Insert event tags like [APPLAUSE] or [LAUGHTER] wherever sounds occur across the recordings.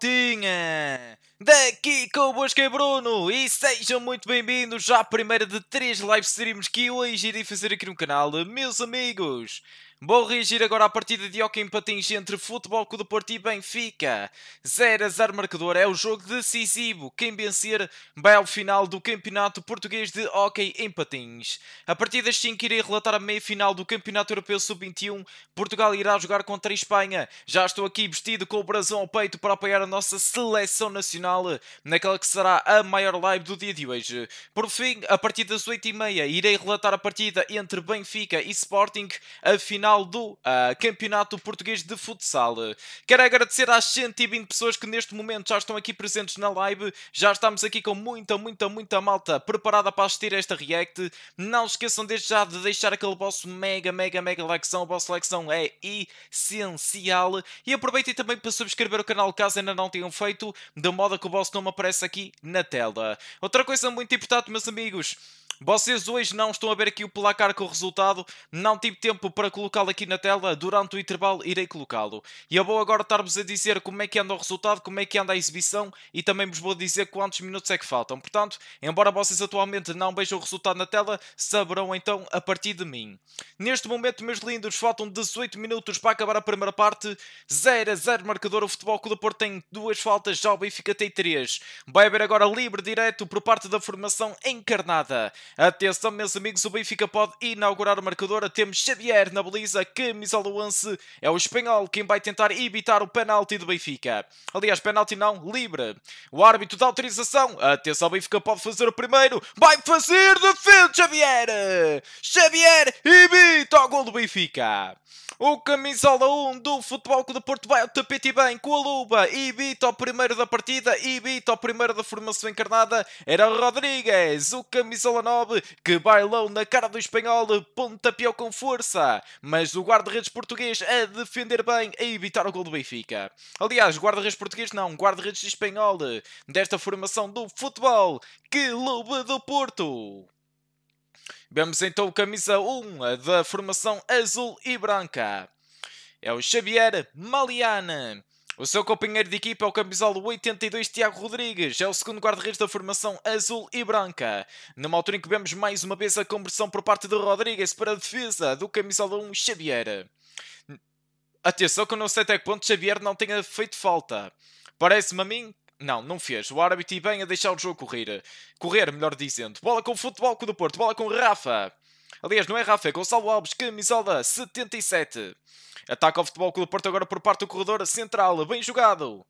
Dinge. Cowboys que é Bruno e sejam muito bem-vindos à primeira de três live streams que hoje irei fazer aqui no canal, meus amigos. Vou reagir agora à partida de hockey em patins entre Futebol Clube do Porto e Benfica. 0 a 0 marcador é o jogo decisivo. Quem vencer vai ao final do Campeonato Português de Hockey em Patins. A partir das 5 irei relatar a meia-final do Campeonato Europeu Sub-21. Portugal irá jogar contra a Espanha. Já estou aqui vestido com o brasão ao peito para apoiar a nossa seleção nacional na naquela que será a maior live do dia de hoje. Por fim, a partir das 8h30, irei relatar a partida entre Benfica e Sporting, a final do uh, Campeonato Português de Futsal. Quero agradecer às 120 pessoas que neste momento já estão aqui presentes na live. Já estamos aqui com muita, muita, muita malta preparada para assistir a esta react. Não esqueçam desde já de deixar aquele vosso mega, mega, mega likezão. O vosso likezão é essencial. E aproveitem também para subscrever o canal caso ainda não tenham feito, de modo que o vosso nome apareça aparece aqui na tela. Outra coisa muito importante, meus amigos, vocês hoje não estão a ver aqui o placar com o resultado, não tive tempo para colocá-lo aqui na tela, durante o intervalo irei colocá-lo. E eu vou agora estar-vos a dizer como é que anda o resultado, como é que anda a exibição e também vos vou dizer quantos minutos é que faltam. Portanto, embora vocês atualmente não vejam o resultado na tela, saberão então a partir de mim. Neste momento, meus lindos, faltam 18 minutos para acabar a primeira parte, 0 a 0 marcador, o Futebol Clube Porto tem duas faltas, já o Benfica tem três. Vai haver agora livre direto por parte da formação encarnada. Atenção, meus amigos, o Benfica pode inaugurar o marcador. Temos Xavier na baliza, camisola 11. É o espanhol quem vai tentar evitar o penalti do Benfica. Aliás, penalti não, livre. O árbitro dá autorização. Atenção, o Benfica pode fazer o primeiro. Vai fazer defesa, Xavier! Xavier evita o gol do Benfica. O camisola 1 do Futebol Clube do Porto vai ao tapete bem com a luba. e evita ao primeiro da partida, e evita ao primeiro da formação encarnada. Era Rodrigues, o camisola 9, que bailou na cara do espanhol, pontapeou com força. Mas o guarda-redes português a defender bem, a evitar o gol do Benfica. Aliás, guarda-redes português não, guarda-redes espanhol, desta formação do futebol. Clube do Porto. Vemos então camisa 1 da formação azul e branca. É o Xavier Maliane. O seu companheiro de equipa é o camisola 82 Tiago Rodrigues, é o segundo guarda-redes da formação azul e branca. Numa altura em que vemos mais uma vez a conversão por parte de Rodrigues para a defesa do camisola 1 Xavier. Atenção que eu não sei até que ponto Xavier não tenha feito falta. Parece-me a mim não, não fez. O árbitro bem a deixar o jogo correr. Correr, melhor dizendo. Bola com o futebol com o do Porto. Bola com Rafa. Aliás, não é Rafa, é Gonçalo Alves, camisola 77. Ataca o futebol com o do Porto agora por parte do corredor central. Bem jogado.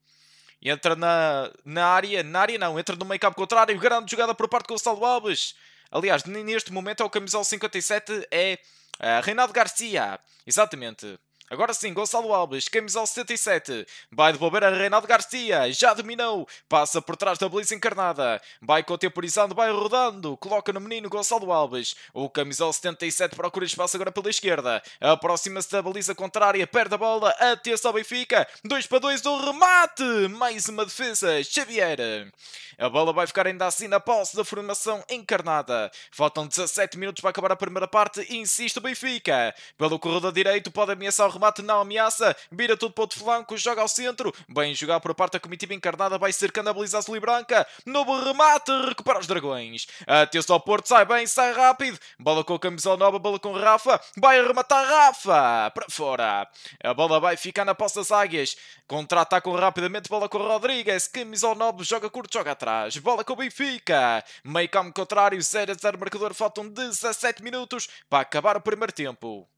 Entra na, na área. Na área não, entra no meio campo contrário. Grande jogada por parte de Gonçalo Alves. Aliás, neste momento é o camisola 57. É uh, Reinaldo Garcia. Exatamente. Agora sim, Gonçalo Alves, camisa 77. Vai devolver a Reinaldo Garcia. Já dominou. Passa por trás da baliza encarnada. Vai contemporizando, vai rodando. Coloca no menino Gonçalo Alves. O camisal 77 procura espaço agora pela esquerda. Aproxima-se da baliza contrária. Perde a bola. Atenção Benfica. 2 para 2 do remate. Mais uma defesa. Xavier. A bola vai ficar ainda assim na posse da formação encarnada. Faltam 17 minutos para acabar a primeira parte. Insiste o Benfica. Pelo corredor direito pode ameaçar o remate na ameaça, vira tudo para o flanco, joga ao centro, bem jogar por parte da comitiva encarnada, vai cercando a baliza azul e branca, novo remate, recupera os dragões, atenção ao Porto, sai bem, sai rápido, bola com o camisola nova, bola com Rafa, vai arrematar Rafa, para fora, a bola vai ficar na posse das águias, contra-atacam rapidamente, bola com Rodrigues, camisola nova, joga curto, joga atrás, bola com o Benfica, meio campo contrário, 0 a 0 marcador, faltam 17 minutos para acabar o primeiro tempo.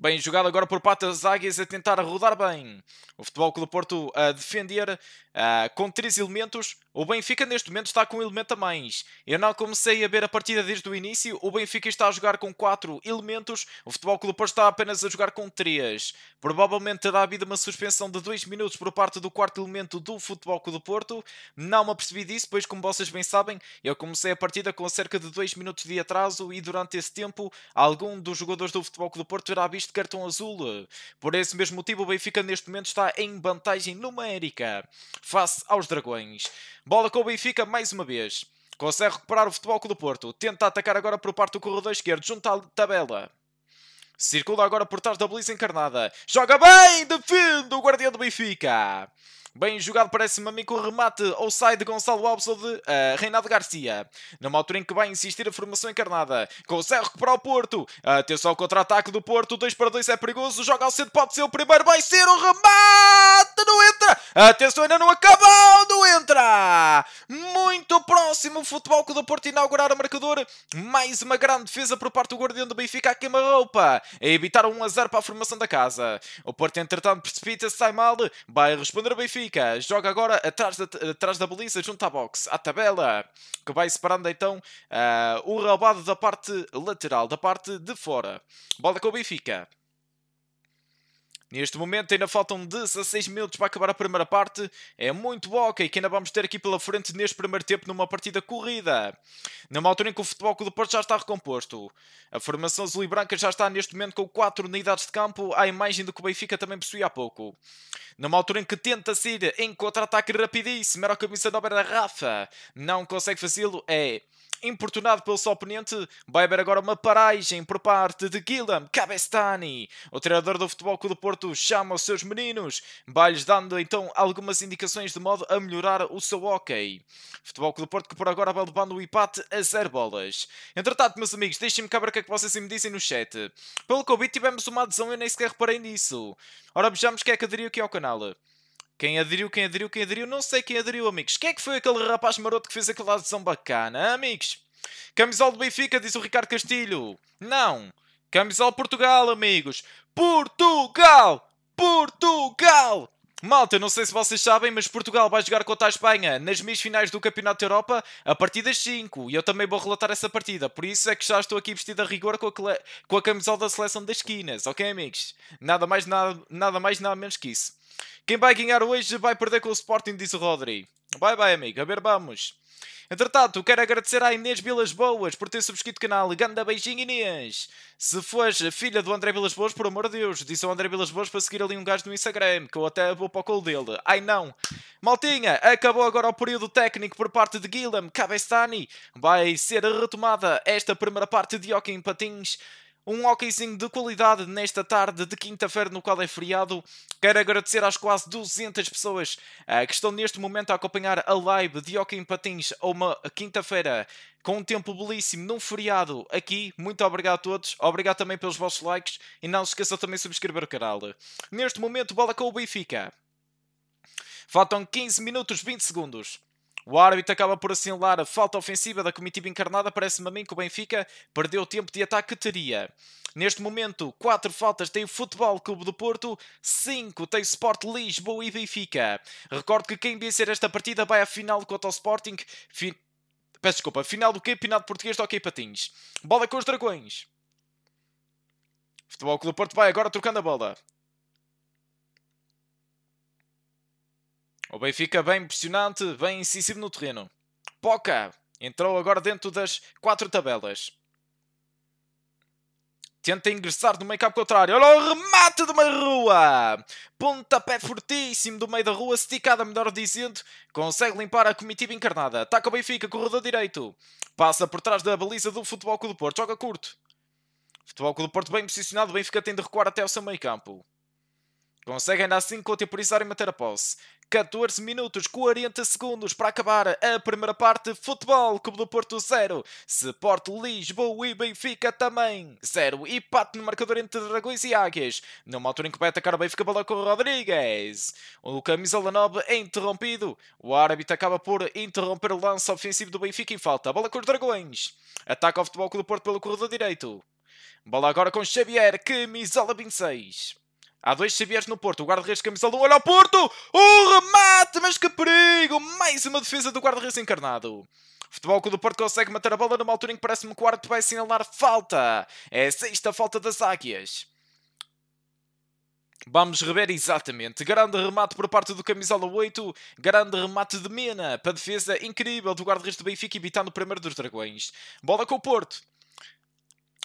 Bem jogado agora por Patas Águias a tentar rodar bem. O Futebol Clube Porto a defender Uh, com 3 elementos, o Benfica neste momento está com um elemento a mais. Eu não comecei a ver a partida desde o início, o Benfica está a jogar com 4 elementos, o Futebol Clube Porto está apenas a jogar com 3. Provavelmente terá havido uma suspensão de 2 minutos por parte do quarto elemento do Futebol Clube Porto. Não me apercebi disso, pois como vocês bem sabem, eu comecei a partida com cerca de 2 minutos de atraso e durante esse tempo, algum dos jogadores do Futebol Clube Porto terá visto cartão azul. Por esse mesmo motivo, o Benfica neste momento está em vantagem numérica face aos Dragões. Bola com o Benfica mais uma vez. Consegue recuperar o Futebol Clube do Porto. Tenta atacar agora por parte do corredor esquerdo, junto à tabela. Circula agora por trás da baliza encarnada. Joga bem! Defende o guardião do Benfica. Bem jogado parece-me a mim com o remate ao side de Gonçalo Alves ou de uh, Reinaldo Garcia. Numa altura em que vai insistir a formação encarnada. Consegue recuperar o Porto. Atenção ao contra-ataque do Porto. 2 para 2 é perigoso. Joga ao centro, pode ser o primeiro. Vai ser o remate! Não entra! Atenção, ainda não acabou! Não entra! Muito próximo o futebol que o do Porto inaugurar o marcador. Mais uma grande defesa por parte do guardião do Benfica a queima-roupa. A evitar um 1 a 0 para a formação da casa. O Porto, entretanto, precipita-se, sai mal. Vai responder o Benfica Benfica joga agora atrás da, atrás da baliza, junto à box, à tabela, que vai separando então uh, o rabado da parte lateral, da parte de fora. Bola com o Benfica. Neste momento ainda faltam 16 minutos para acabar a primeira parte. É muito ok que ainda vamos ter aqui pela frente neste primeiro tempo numa partida corrida. Numa altura em que o futebol do Porto já está recomposto. A formação azul e branca já está neste momento com 4 unidades de campo, à imagem do que o Benfica também possui há pouco. Numa altura em que tenta sair em contra-ataque rapidíssimo, era a camisa nova da Rafa. Não consegue fazê-lo, é... Importunado pelo seu oponente, vai haver agora uma paragem por parte de Guilherme Cabestani. O treinador do Futebol Clube do Porto chama os seus meninos, vai-lhes dando então algumas indicações de modo a melhorar o seu hockey. Futebol Clube do Porto que por agora vai levando o empate a zero bolas. Entretanto, meus amigos, deixem-me cá ver o que é que vocês me dizem no chat. Pelo ouvi tivemos uma adesão, eu nem sequer reparei nisso. Ora, vejamos quem é que aderiu aqui ao canal. Quem aderiu, quem aderiu, quem aderiu, não sei quem aderiu, amigos. Quem é que foi aquele rapaz maroto que fez aquela adesão bacana, amigos? Camisola do Benfica, diz o Ricardo Castilho. Não. Camisola Portugal, amigos. Portugal! Portugal! Malta, não sei se vocês sabem, mas Portugal vai jogar contra a Espanha nas meias finais do Campeonato da Europa a partir das 5 e eu também vou relatar essa partida. Por isso é que já estou aqui vestido a rigor com a, com a camisola da seleção das esquinas, ok, amigos? Nada mais, nada, nada mais, nada menos que isso. Quem vai ganhar hoje vai perder com o Sporting, diz o Rodri. Bye bye, amigo. A ver, vamos. Entretanto, quero agradecer à Inês Vilas Boas por ter subscrito o canal. Ganda beijinho, Inês! Se fores filha do André Vilas Boas, por amor de Deus, disse ao André Vilas Boas para seguir ali um gajo no Instagram, que eu até vou para o colo dele. Ai não! Maltinha, acabou agora o período técnico por parte de Guilherme Cabestani. Vai ser retomada esta primeira parte de Joaquim Patins um hockeyzinho de qualidade nesta tarde de quinta-feira, no qual é feriado. Quero agradecer às quase 200 pessoas uh, que estão neste momento a acompanhar a live de Hockey em Patins a uma quinta-feira com um tempo belíssimo, num feriado aqui. Muito obrigado a todos. Obrigado também pelos vossos likes e não se esqueçam também de subscrever o canal. Neste momento, bola com o Benfica. Faltam 15 minutos 20 segundos. O árbitro acaba por assinalar a falta ofensiva da comitiva encarnada. Parece-me a mim que o Benfica perdeu tempo de ataque que teria. Neste momento, 4 faltas tem o Futebol Clube do Porto, 5 tem Sport Lisboa e Benfica. Recordo que quem vencer esta partida vai à final contra o Sporting. Fi... Peço desculpa, final do Campeonato Português de Hockey Patins. Bola com os Dragões. Futebol Clube do Porto vai agora trocando a bola. O Benfica bem impressionante, bem incisivo no terreno. Poca entrou agora dentro das quatro tabelas. Tenta ingressar no meio campo contrário. Olha o remate de uma rua! Pontapé fortíssimo do meio da rua, esticada, melhor dizendo. Consegue limpar a comitiva encarnada. Ataca o Benfica, corredor direito. Passa por trás da baliza do Futebol Clube do Porto. Joga curto. Futebol Clube do Porto bem posicionado. O Benfica tem de recuar até o seu meio campo. Consegue ainda assim contemporizar e manter a posse. 14 minutos 40 segundos para acabar a primeira parte. Futebol Clube do Porto 0, Sport Lisboa e Benfica também 0. Empate no marcador entre Dragões e Águias. Numa altura em que vai atacar o Benfica, bola com o Rodrigues. O camisola 9 é interrompido. O árbitro acaba por interromper o lance ofensivo do Benfica em falta. A bola com os Dragões. Ataca o Futebol Clube do Porto pelo corredor direito. Bola agora com Xavier, camisola 26. Há dois Xavieres no Porto. O guarda-redes camisola olha ao Porto. O remate, mas que perigo! Mais uma defesa do guarda-redes encarnado. Futebol Clube do Porto consegue matar a bola numa altura em que parece-me que o árbitro vai assinalar falta. É a sexta falta das Águias. Vamos rever exatamente. Grande remate por parte do Camisola 8. Grande remate de Mena. Para a defesa incrível do guarda-redes do Benfica, evitando o primeiro dos Dragões. Bola com o Porto.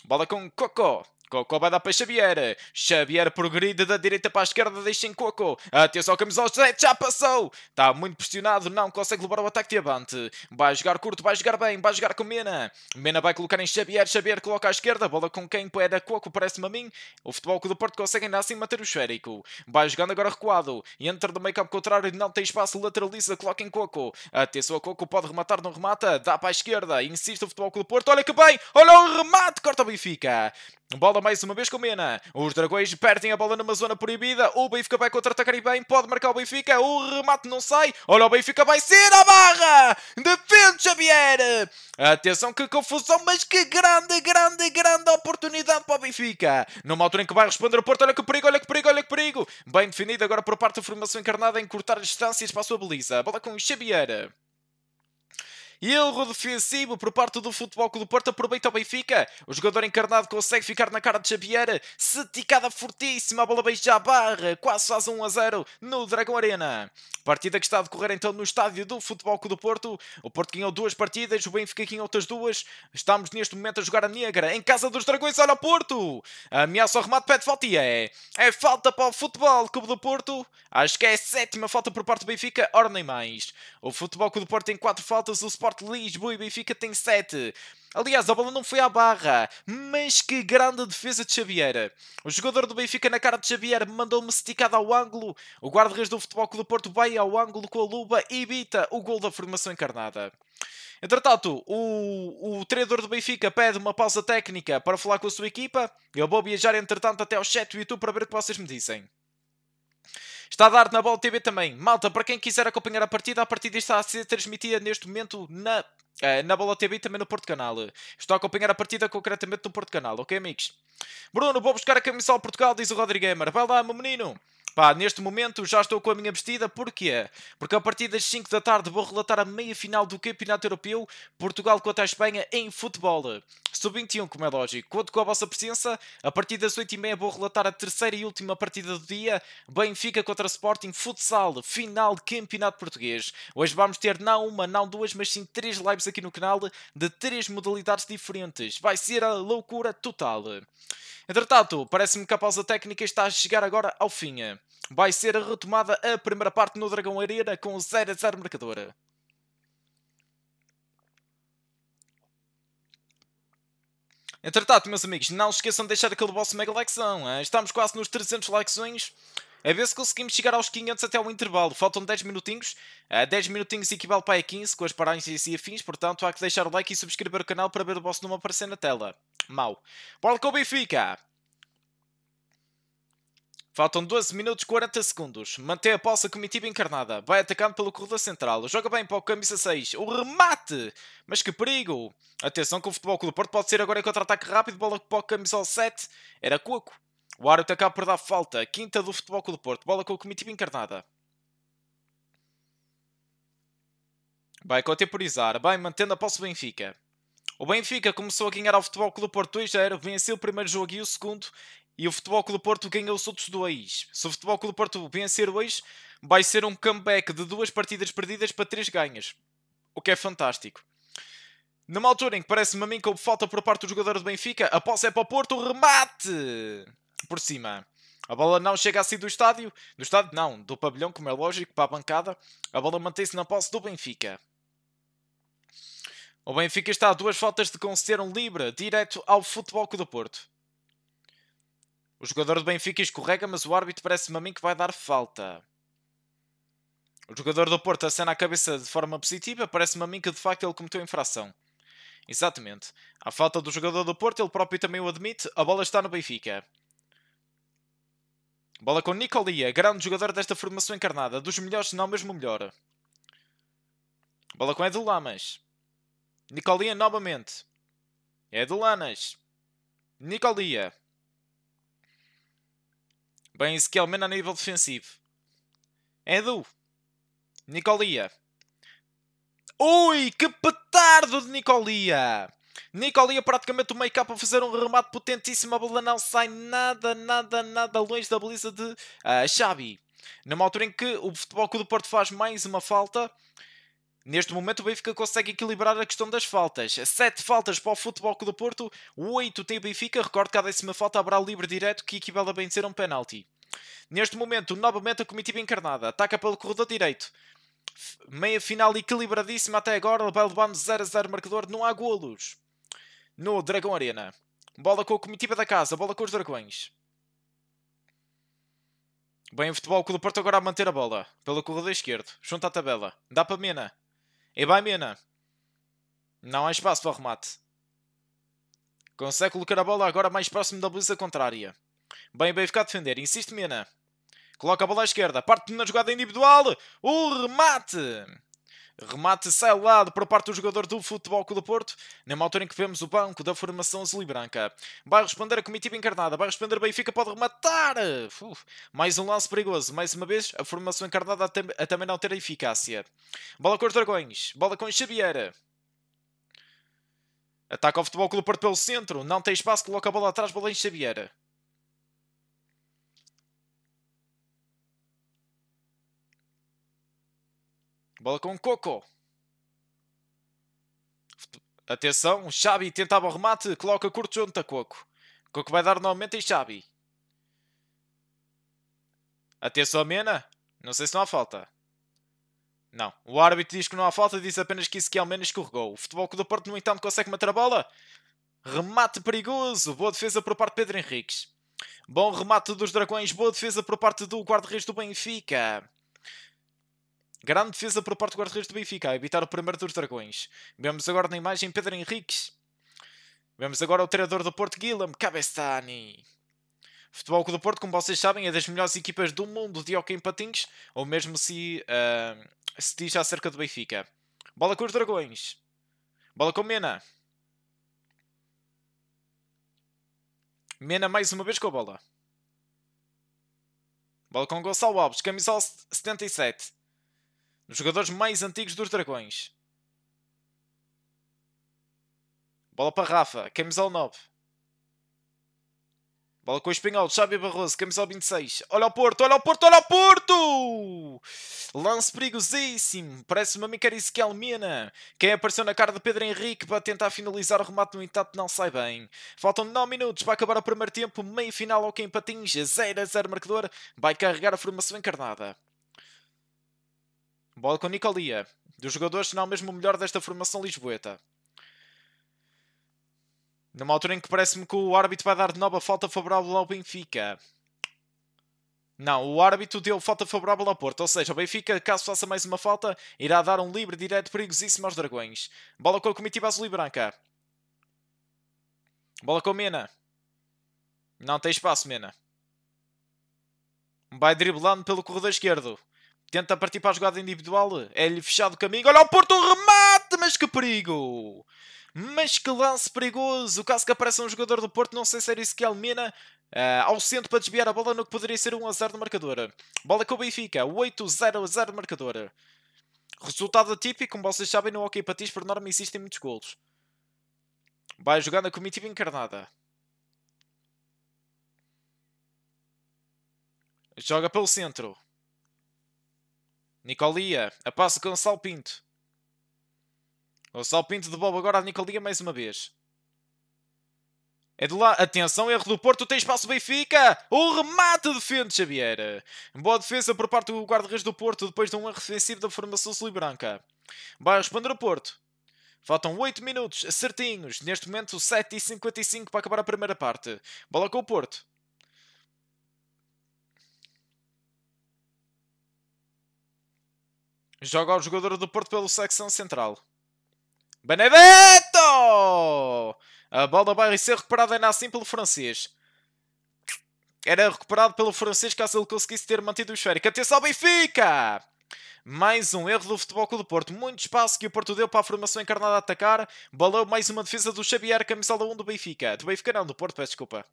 Bola com Cocó. Coco vai dar para Xavier. Xavier progride da direita para a esquerda, deixa em Coco. Atenção, camisão 7, já passou. Está muito pressionado, não consegue levar o ataque de avante. Vai jogar curto, vai jogar bem, vai jogar com Mena. Mena vai colocar em Xavier, Xavier coloca à esquerda, bola com quem da Coco, parece-me a mim. O futebol que do Porto consegue ainda assim manter o esférico. Vai jogando agora recuado, entra do meio campo contrário, não tem espaço, lateraliza, coloca em Coco. Atenção, a Coco pode rematar, não remata, dá para a esquerda, insiste o futebol que do Porto, olha que bem, olha o remate, corta o Benfica. Bola mais uma vez com Mena. Os dragões perdem a bola numa zona proibida. O Benfica vai contra-atacar e bem. Pode marcar o Benfica. O remate não sai. Olha, o Benfica vai ser a barra. Defende Xavier. Atenção, que confusão, mas que grande, grande, grande oportunidade para o Benfica. Numa altura em que vai responder o Porto. Olha que perigo, olha que perigo, olha que perigo. Bem definido agora por parte da formação encarnada em cortar distâncias para a sua baliza. Bola com Xavier. Erro defensivo por parte do Futebol Clube do Porto. Aproveita o Benfica. O jogador encarnado consegue ficar na cara de Xavier. Seticada fortíssima. A bola beija a barra. Quase faz 1 a 0 no Dragão Arena. Partida que está a decorrer então no estádio do Futebol Clube do Porto. O Porto ganhou duas partidas. O Benfica ganhou outras duas. Estamos neste momento a jogar a negra. Em casa dos Dragões. Olha o Porto. Ameaça o remate. Pede falta e é. É falta para o Futebol Clube do Porto. Acho que é a sétima falta por parte do Benfica. Ora nem mais. O Futebol Clube do Porto tem quatro faltas. O Sport Sport Lisboa e Benfica tem 7. Aliás, a bola não foi à barra, mas que grande defesa de Xavier. O jogador do Benfica na cara de Xavier mandou uma esticada ao ângulo. O guarda-redes do Futebol Clube do Porto vai ao ângulo com a luba e evita o gol da formação encarnada. Entretanto, o, o treinador do Benfica pede uma pausa técnica para falar com a sua equipa. Eu vou viajar, entretanto, até ao chat do YouTube para ver o que vocês me dizem. Está a dar na Bola TV também. Malta, para quem quiser acompanhar a partida, a partida está a ser transmitida neste momento na, eh, na Bola TV e também no Porto Canal. Estou a acompanhar a partida concretamente no Porto Canal, ok, amigos? Bruno, vou buscar a camisola Portugal, diz o Rodrigo Gamer. Vai lá, meu menino. Pá, neste momento já estou com a minha vestida, porquê? Porque a partir das 5 da tarde vou relatar a meia final do Campeonato Europeu, Portugal contra a Espanha em futebol. Sub-21, como é lógico. Conto com a vossa presença. A partir das 8h30 vou relatar a terceira e última partida do dia, Benfica contra Sporting Futsal, final de Campeonato Português. Hoje vamos ter não uma, não duas, mas sim três lives aqui no canal de três modalidades diferentes. Vai ser a loucura total. Entretanto, parece-me que a pausa técnica está a chegar agora ao fim. Vai ser retomada a primeira parte no Dragão Arena com 0 a 0 marcador. Entretanto, meus amigos, não esqueçam de deixar aquele vosso mega likezão. Estamos quase nos 300 likezões a ver se conseguimos chegar aos 500 até ao intervalo. Faltam 10 minutinhos, uh, ah, 10 minutinhos equivale para a 15 com as paragens e afins, portanto há que deixar o like e subscrever o canal para ver o vosso nome aparecer na tela. Mau. Bola com o Benfica! Faltam 12 minutos e 40 segundos. Mantém a posse comitiva encarnada. Vai atacando pelo corredor central. Joga bem para o camisa 6. O remate! Mas que perigo! Atenção que o Futebol Clube Porto pode ser agora em contra-ataque rápido. Bola para o camisa 7. Era Cuoco. O árbitro acaba por dar falta. Quinta do Futebol Clube do Porto. Bola com o comitiva encarnada. Vai contemporizar. Vai mantendo a posse do Benfica. O Benfica começou a ganhar ao Futebol Clube do Porto 2-0. Venceu o primeiro jogo e o segundo. E o Futebol Clube do Porto ganhou os outros dois. Se o Futebol Clube do Porto vencer hoje, vai ser um comeback de duas partidas perdidas para três ganhas. O que é fantástico. Numa altura em que parece-me a mim que houve falta por parte do jogador do Benfica, a posse é para o Porto, remate! por cima. A bola não chega assim do estádio, do estádio não, do pavilhão, como é lógico, para a bancada. A bola mantém-se na posse do Benfica. O Benfica está a duas faltas de conceder um livre, direto ao Futebol do Porto. O jogador do Benfica escorrega, mas o árbitro parece-me a mim que vai dar falta. O jogador do Porto acena a cabeça de forma positiva, parece-me a mim que de facto ele cometeu infração. Exatamente. A falta do jogador do Porto, ele próprio também o admite, a bola está no Benfica. Bola com Nicolia, grande jogador desta formação encarnada, dos melhores, se não mesmo melhor. Bola com Edu Lamas. Nicolia novamente. Edu Lamas. Nicolia. Bem, Ezequiel Mena a nível defensivo. Edu. Nicolia. Ui, que petardo de Nicolia! Nicolia praticamente o make-up a fazer um remate potentíssimo. A bola não sai nada, nada, nada longe da baliza de uh, Xabi. Numa altura em que o Futebol Clube do Porto faz mais uma falta. Neste momento o Benfica consegue equilibrar a questão das faltas. Sete faltas para o Futebol Clube do Porto. Oito tem o Benfica. Recordo que a décima falta haverá livre direto que equivale a bem ser um penalti. Neste momento, novamente a comitiva encarnada. Ataca pelo corredor direito. Meia final equilibradíssima até agora. Vai levando 0 a 0 marcador. Não há golos no Dragão Arena. Bola com a comitiva da casa, bola com os dragões. Bem, o futebol Clube Porto agora a manter a bola. Pelo corredor esquerdo, junto à tabela. Dá para Mena. E vai Mena. Não há espaço para o remate. Consegue colocar a bola agora mais próximo da baliza contrária. Bem, bem ficar a defender. Insiste Mena. Coloca a bola à esquerda. Parte na jogada individual. O remate. Remate lado por parte do jogador do Futebol Clube do Porto, numa altura em que vemos o banco da formação azul branca. Vai responder a comitiva encarnada, vai responder Benfica, pode rematar! Uf, mais um lance perigoso, mais uma vez a formação encarnada a, a também não ter eficácia. Bola com os dragões, bola com Xavier. Ataca o Futebol Clube do Porto pelo centro, não tem espaço, coloca a bola atrás, bola em Xavier. Bola com Coco. Atenção, Xabi tentava o remate, coloca curto junto a Coco. Coco vai dar novamente em Xabi. Atenção a Mena. Não sei se não há falta. Não. O árbitro diz que não há falta, diz apenas que isso Ezequiel Mena escorregou. O Futebol do Porto, no entanto, consegue matar a bola. Remate perigoso. Boa defesa por parte de Pedro Henriques. Bom remate dos Dragões. Boa defesa por parte do guarda-redes do Benfica. Grande defesa por parte do guarda-redes do Benfica, a evitar o primeiro dos dragões. Vemos agora na imagem Pedro Henriques. Vemos agora o treinador do Porto, Guilherme Cabestani. Futebol do Porto, como vocês sabem, é das melhores equipas do mundo de hockey em patins, ou mesmo se, uh, se diz acerca do Benfica. Bola com os dragões. Bola com Mena. Mena mais uma vez com a bola. Bola com Gonçalo Alves, camisola 77 nos jogadores mais antigos dos Dragões. Bola para Rafa, camisola 9. Bola com o espanhol, Xabi Barroso, camisola 26. Olha o Porto, olha o Porto, olha o Porto! Lance perigosíssimo, parece uma Micaris que almina. Quem apareceu na cara de Pedro Henrique para tentar finalizar o remate no entanto não sai bem. Faltam 9 minutos para acabar o primeiro tempo, meio final ao quem patinge, 0 a 0 marcador, vai carregar a formação encarnada. Bola com Nicolia, dos jogadores, se não mesmo o melhor desta formação lisboeta. Numa altura em que parece-me que o árbitro vai dar de nova falta favorável ao Benfica. Não, o árbitro deu falta favorável ao Porto, ou seja, o Benfica, caso faça mais uma falta, irá dar um livre direto perigosíssimo aos Dragões. Bola com a comitiva azul e branca. Bola com Mena. Não tem espaço, Mena. Vai driblando pelo corredor esquerdo. Tenta partir para a jogada individual. É-lhe fechado o caminho. Olha o Porto, remate! Mas que perigo! Mas que lance perigoso! O caso que aparece um jogador do Porto, não sei se era isso que Almina, uh, ao centro para desviar a bola no que poderia ser um azar do marcador. Bola com o Benfica, 8-0 azar do marcador. Resultado atípico, como vocês sabem, no Hockey Patins por norma existem muitos golos. Vai jogando a comitiva encarnada. Joga pelo centro. Nicolia, a passo de Gonçalo Pinto. Gonçalo Pinto de bola agora a Nicolia mais uma vez. É de lá. Atenção, erro do Porto. Tem espaço Benfica. O remate defende Xavier. Boa defesa por parte do guarda-redes do Porto depois de um erro defensivo da formação sulibranca. Vai responder o Porto. Faltam 8 minutos certinhos. Neste momento, 7h55 para acabar a primeira parte. Bola com o Porto. Joga o jogador do Porto pelo secção central. Benedetto! A bola vai ser recuperada ainda assim pelo francês. Era recuperado pelo francês caso ele conseguisse ter mantido o esférico. Atenção, Benfica! Mais um erro do Futebol Clube do Porto. Muito espaço que o Porto deu para a formação encarnada a atacar. Balou mais uma defesa do Xavier, camisola 1 do Benfica. Do Benfica não, do Porto, peço desculpa.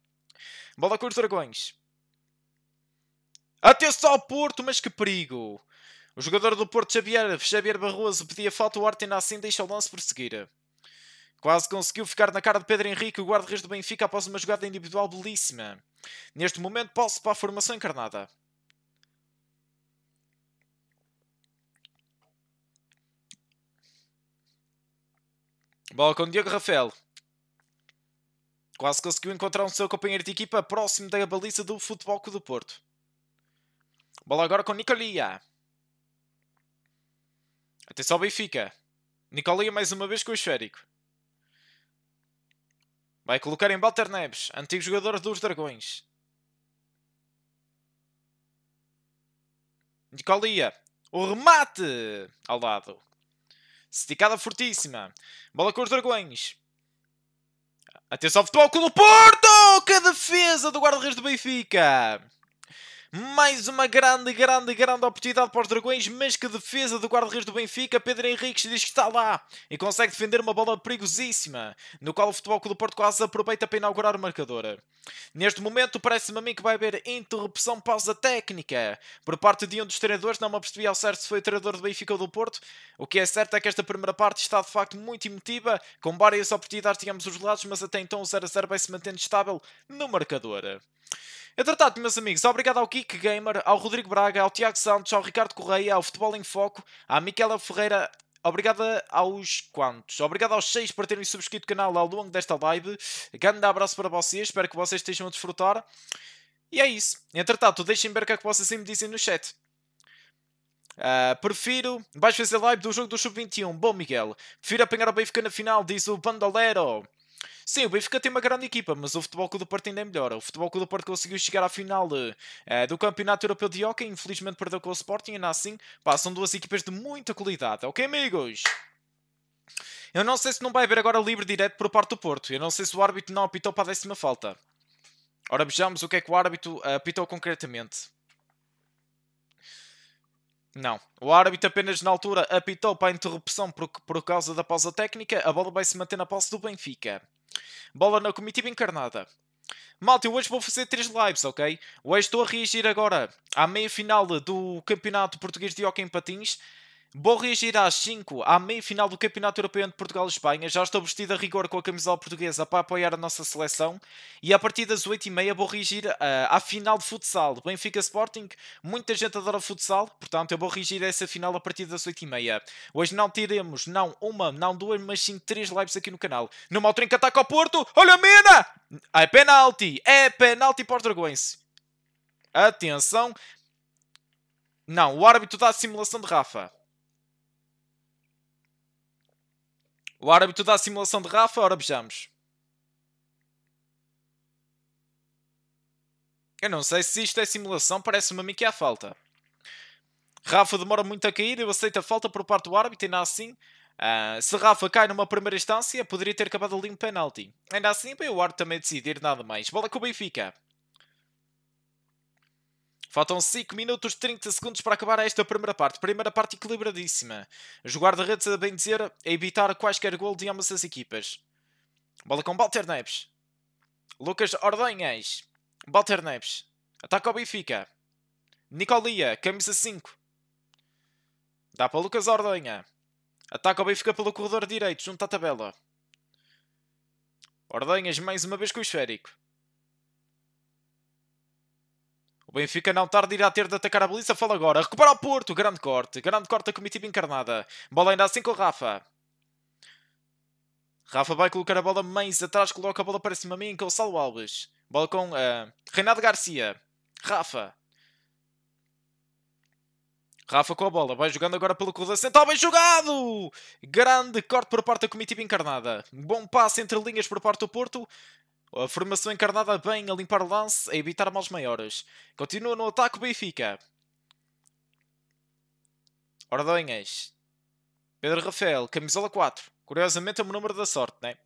Bola com os dragões. Atenção ao Porto, mas que perigo! O jogador do Porto Xavier, Xavier Barroso pedia falta, o na assim deixa o lance prosseguir. Quase conseguiu ficar na cara de Pedro Henrique, o guarda-redes do Benfica, após uma jogada individual belíssima. Neste momento, posse para a formação encarnada. Bola com Diogo Rafael. Quase conseguiu encontrar um seu companheiro de equipa próximo da baliza do Futebol Clube do Porto. Bola agora com Nicolia. Atenção ao Benfica. Nicolia mais uma vez com o esférico. Vai colocar em Walter Neves, antigo jogador dos Dragões. Nicolia. O remate ao lado. Esticada fortíssima. Bola com os Dragões. Atenção ao futebol com o Porto! Que defesa do guarda-redes do Benfica! Mais uma grande, grande, grande oportunidade para os dragões, mas que defesa do guarda-redes do Benfica, Pedro Henrique, diz que está lá e consegue defender uma bola perigosíssima, no qual o Futebol Clube do Porto quase aproveita para inaugurar o marcador. Neste momento parece-me a mim que vai haver interrupção pausa técnica por parte de um dos treinadores, não me apercebi ao certo se foi o treinador do Benfica ou do Porto, o que é certo é que esta primeira parte está de facto muito emotiva, com várias oportunidades tínhamos os lados, mas até então o 0 a 0 vai se mantendo estável no marcador. Entretanto, meus amigos, obrigado ao Kik Gamer, ao Rodrigo Braga, ao Tiago Santos, ao Ricardo Correia, ao Futebol em Foco, à Miquela Ferreira. Obrigado aos quantos? Obrigado aos seis por terem subscrito o canal ao longo desta live. Grande abraço para vocês, espero que vocês estejam a desfrutar. E é isso. Entretanto, deixem ver o que é que vocês me dizem no chat. Uh, prefiro. Vais fazer live do jogo do Sub-21. Bom, Miguel. Prefiro apanhar o Benfica na final, diz o Bandolero. Sim, o Benfica tem uma grande equipa, mas o Futebol Clube do Porto ainda é melhor. O Futebol Clube do Porto conseguiu chegar à final eh, eh, do Campeonato Europeu de Hockey, infelizmente perdeu com o Sporting, ainda assim, pá, são duas equipas de muita qualidade, ok, amigos? Eu não sei se não vai haver agora livre direto por parte do Porto. Eu não sei se o árbitro não apitou para a décima falta. Ora, vejamos o que é que o árbitro apitou concretamente. Não. O árbitro apenas na altura apitou para a interrupção por, por causa da pausa técnica. A bola vai se manter na posse do Benfica. Bola na comitiva encarnada. Malta, eu hoje vou fazer três lives, ok? Hoje estou a reagir agora à meia-final do Campeonato Português de Hockey em Patins. Vou irá às 5 à meia-final do Campeonato Europeu entre Portugal e Espanha. Já estou vestido a rigor com a camisola portuguesa para apoiar a nossa seleção. E a partir das 8h30 vou rigir uh, eh, à final de futsal. do Benfica Sporting, muita gente adora futsal, portanto eu vou regir essa final a partir das 8h30. Hoje não teremos, não uma, não duas, mas sim três lives aqui no canal. Numa altura em que ataca ao Porto, olha a mina! É penalti, é penalti para os Atenção. Não, o árbitro dá a simulação de Rafa. O árbitro dá a simulação de Rafa, ora vejamos. Eu não sei se isto é simulação, parece-me a mim que há falta. Rafa demora muito a cair, eu aceito a falta por parte do árbitro, ainda assim. Uh, se Rafa cai numa primeira instância, poderia ter acabado ali um penalti. Ainda assim, bem, o árbitro também decidir nada mais. Bola com o Benfica. Faltam 5 minutos 30 segundos para acabar esta primeira parte. Primeira parte equilibradíssima. Os guarda-redes, a bem dizer, a evitar quaisquer gol de ambas as equipas. Bola com Walter Neves. Lucas Ordenhas. Walter Neves. Ataca ao Benfica. Nicolia, camisa 5. Dá para Lucas Ordenha. Ataca ao Benfica pelo corredor direito, junto à tabela. Ordenhas mais uma vez com o esférico. O Benfica não tarde irá ter de atacar a baliza. Fala agora. Recupera o Porto. Grande corte. Grande corte da comitiva encarnada. Bola ainda assim com o Rafa. Rafa vai colocar a bola mais atrás, coloca a bola para cima mim com o Salo Alves. Bola com uh, Reinaldo Garcia. Rafa. Rafa com a bola, vai jogando agora pelo corredor central, bem jogado! Grande corte por parte da comitiva encarnada. Bom passo entre linhas por parte do Porto. A formação encarnada bem a limpar o lance, a evitar males maiores. Continua no ataque o Benfica. Ordonhas. Pedro Rafael, camisola 4. Curiosamente é o meu número da sorte, né?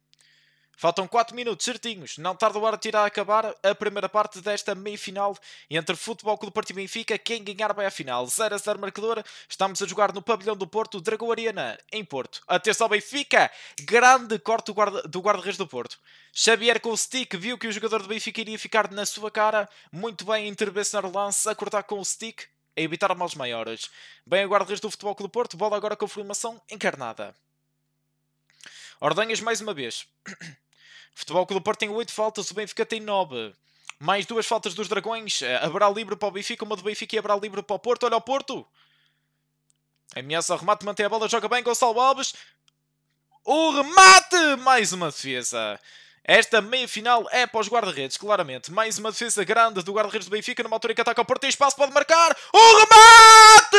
Faltam 4 minutos certinhos, não tarda o ar tirar a acabar a primeira parte desta meia-final entre Futebol Clube Porto e Benfica, quem ganhar vai à final. 0 a 0 marcador, estamos a jogar no pavilhão do Porto, Dragão Arena, em Porto. Atenção Benfica, grande corte do guarda-redes do, guarda do Porto. Xavier com o stick, viu que o jogador do Benfica iria ficar na sua cara, muito bem intervencionar o lance, a cortar com o stick, a evitar males maiores. Bem o guarda-redes do Futebol Clube Porto, bola agora com a formação encarnada. Ordenhas mais uma vez. Futebol Clube do Porto tem 8 faltas, o Benfica tem 9. Mais duas faltas dos Dragões. Eh, haverá livre para o Benfica, uma do Benfica e haverá livre para o Porto. Olha o Porto! Ameaça o remate, mantém a bola, joga bem Gonçalo Alves. O remate! Mais uma defesa. Esta meia-final é para os guarda-redes, claramente. Mais uma defesa grande do guarda-redes do Benfica, numa altura em que ataca o Porto, tem espaço, pode marcar! O remate!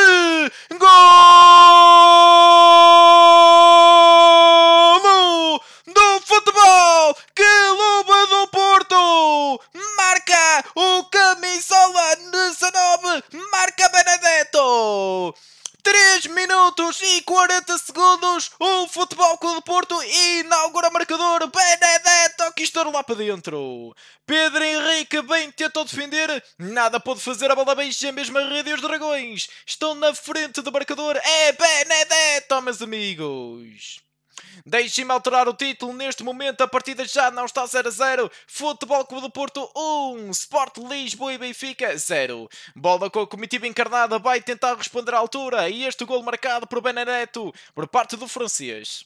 Gol! Marca o camisola número 19! Marca Benedetto! 3 minutos e 40 segundos, o Futebol Clube do Porto inaugura marcador Benedetto que estourou lá para dentro. Pedro Henrique bem tentou defender, nada pôde fazer, a bola bem, mesmo a rede e os dragões estão na frente do marcador. É Benedetto, meus amigos! Deixe-me alterar o título neste momento, a partida já não está 0 a 0. Futebol Clube do Porto 1, Sport Lisboa e Benfica 0. Bola com a comitiva encarnada vai tentar responder à altura e este gol marcado por Benedetto por parte do francês.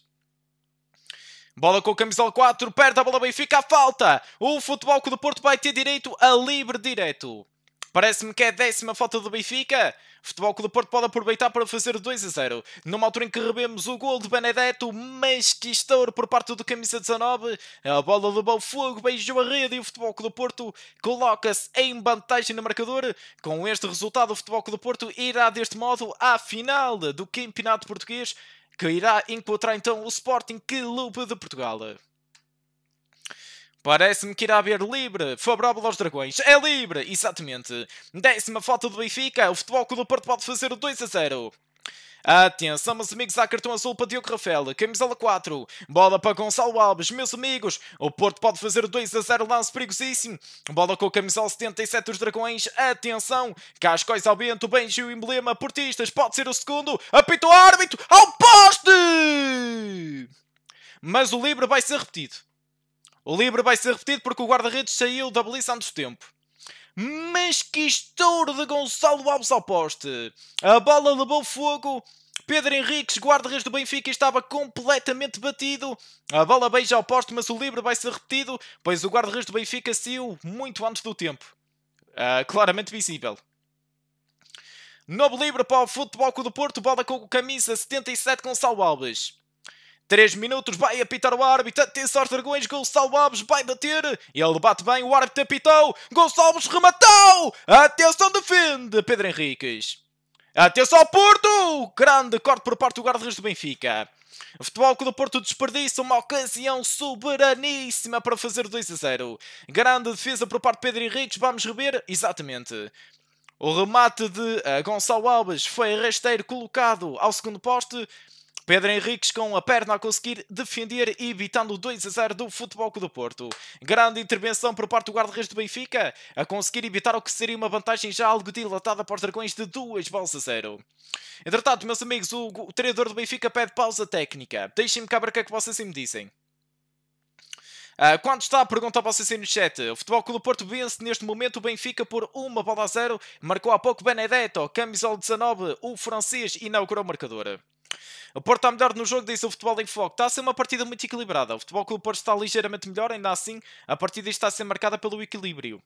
Bola com o camisola 4, perde a bola Benfica, a falta. O Futebol Clube do Porto vai ter direito a livre direto. Parece-me que é a décima falta do Benfica. O Futebol Clube do Porto pode aproveitar para fazer 2 a 0. Numa altura em que rebemos o gol de Benedetto, mas que estouro por parte do camisa 19. A bola levou fogo, beijou a rede e o Futebol Clube do Porto coloca-se em vantagem no marcador. Com este resultado, o Futebol Clube do Porto irá deste modo à final do Campeonato Português, que irá encontrar então o Sporting Clube de Portugal. Parece-me que irá haver livre. Favorável aos dragões. É livre! Exatamente. Décima foto do Benfica. O Futebol Clube do Porto pode fazer o 2 a 0. Atenção, meus amigos, há cartão azul para Diogo Rafael, camisola 4, bola para Gonçalo Alves, meus amigos, o Porto pode fazer 2 a 0, lance perigosíssimo, bola com o camisola 77 dos Dragões, atenção, Cascóis ao vento, Benji o emblema, Portistas, pode ser o segundo, apito o árbitro, ao poste! Mas o livre vai ser repetido. O livro vai ser repetido porque o guarda-redes saiu da baliza antes do tempo. Mas que estouro de Gonçalo Alves ao poste! A bola levou fogo. Pedro Henriques, guarda-redes do Benfica, estava completamente batido. A bola beija ao poste, mas o livro vai ser repetido, pois o guarda-redes do Benfica saiu muito antes do tempo. Uh, claramente visível. Novo livre para o Futebol Clube do Porto, bola com camisa 77 Gonçalo Alves. 3 minutos, vai apitar o árbitro, atenção aos dragões, Gonçalves vai bater, ele bate bem, o árbitro apitou, Gonçalves rematou, atenção defende, Pedro Henriques. Atenção ao Porto! Grande corte por parte do guarda-redes do Benfica. O Futebol que do Porto desperdiça uma ocasião soberaníssima para fazer 2 a 0. Grande defesa por parte de Pedro Henriques, vamos rever, exatamente. O remate de eh, Gonçalo Alves foi rasteiro colocado ao segundo poste Pedro Henriques com a perna a conseguir defender e evitando o 2 a 0 do Futebol Clube do Porto. Grande intervenção por parte do guarda-redes do Benfica a conseguir evitar o que seria uma vantagem já algo dilatada para os Dragões de duas bolas a 0. Entretanto, meus amigos, o, o treinador do Benfica pede pausa técnica. Deixem-me cá para o que é que vocês assim me dizem. Uh, quando está? Pergunta a vocês aí no chat. O Futebol Clube Porto vence neste momento o Benfica por uma bola a zero. Marcou há pouco Benedetto, camisola 19, o francês inaugurou o marcador. O Porto está melhor no jogo, diz o Futebol em Foco. Está a ser uma partida muito equilibrada. O Futebol Clube Porto está ligeiramente melhor, ainda assim, a partida está a ser marcada pelo equilíbrio.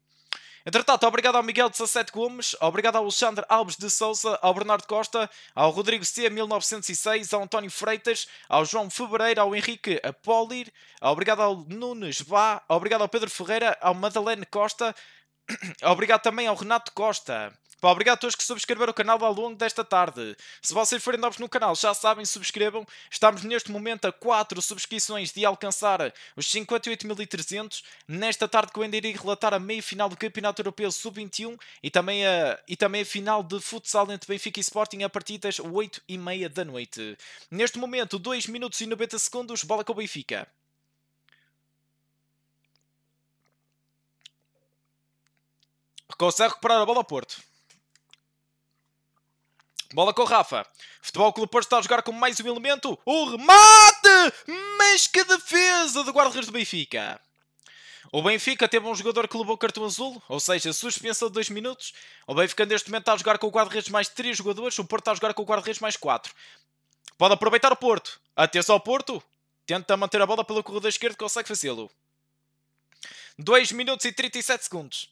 Entretanto, obrigado ao Miguel 17 Gomes, obrigado ao Alexandre Alves de Souza, ao Bernardo Costa, ao Rodrigo C 1906, ao António Freitas, ao João Fevereiro, ao Henrique Apolir, obrigado ao Nunes Vá, obrigado ao Pedro Ferreira, ao Madalene Costa, [CLEARS THROAT] obrigado também ao Renato Costa. Pá, obrigado a todos que subscreveram o canal ao longo desta tarde. Se vocês forem novos no canal, já sabem, subscrevam. Estamos neste momento a 4 subscrições de alcançar os 58.300. Nesta tarde que eu ainda irei relatar a meia-final do Campeonato Europeu Sub-21 e também a, e também a final de futsal entre Benfica e Sporting a partir das 8 e meia da noite. Neste momento, 2 minutos e 90 segundos, bola com o Benfica. Consegue recuperar a bola ao Porto. Bola com o Rafa. Futebol Clube Porto está a jogar com mais um elemento. O remate! Mas que defesa do guarda-redes do Benfica. O Benfica teve um jogador que levou cartão azul, ou seja, suspensa de 2 minutos. O Benfica neste momento está a jogar com o guarda-redes mais 3 jogadores. O Porto está a jogar com o guarda-redes mais 4. Pode aproveitar o Porto. Atenção ao Porto. Tenta manter a bola pelo corredor esquerdo, consegue fazê-lo. 2 minutos e 37 segundos.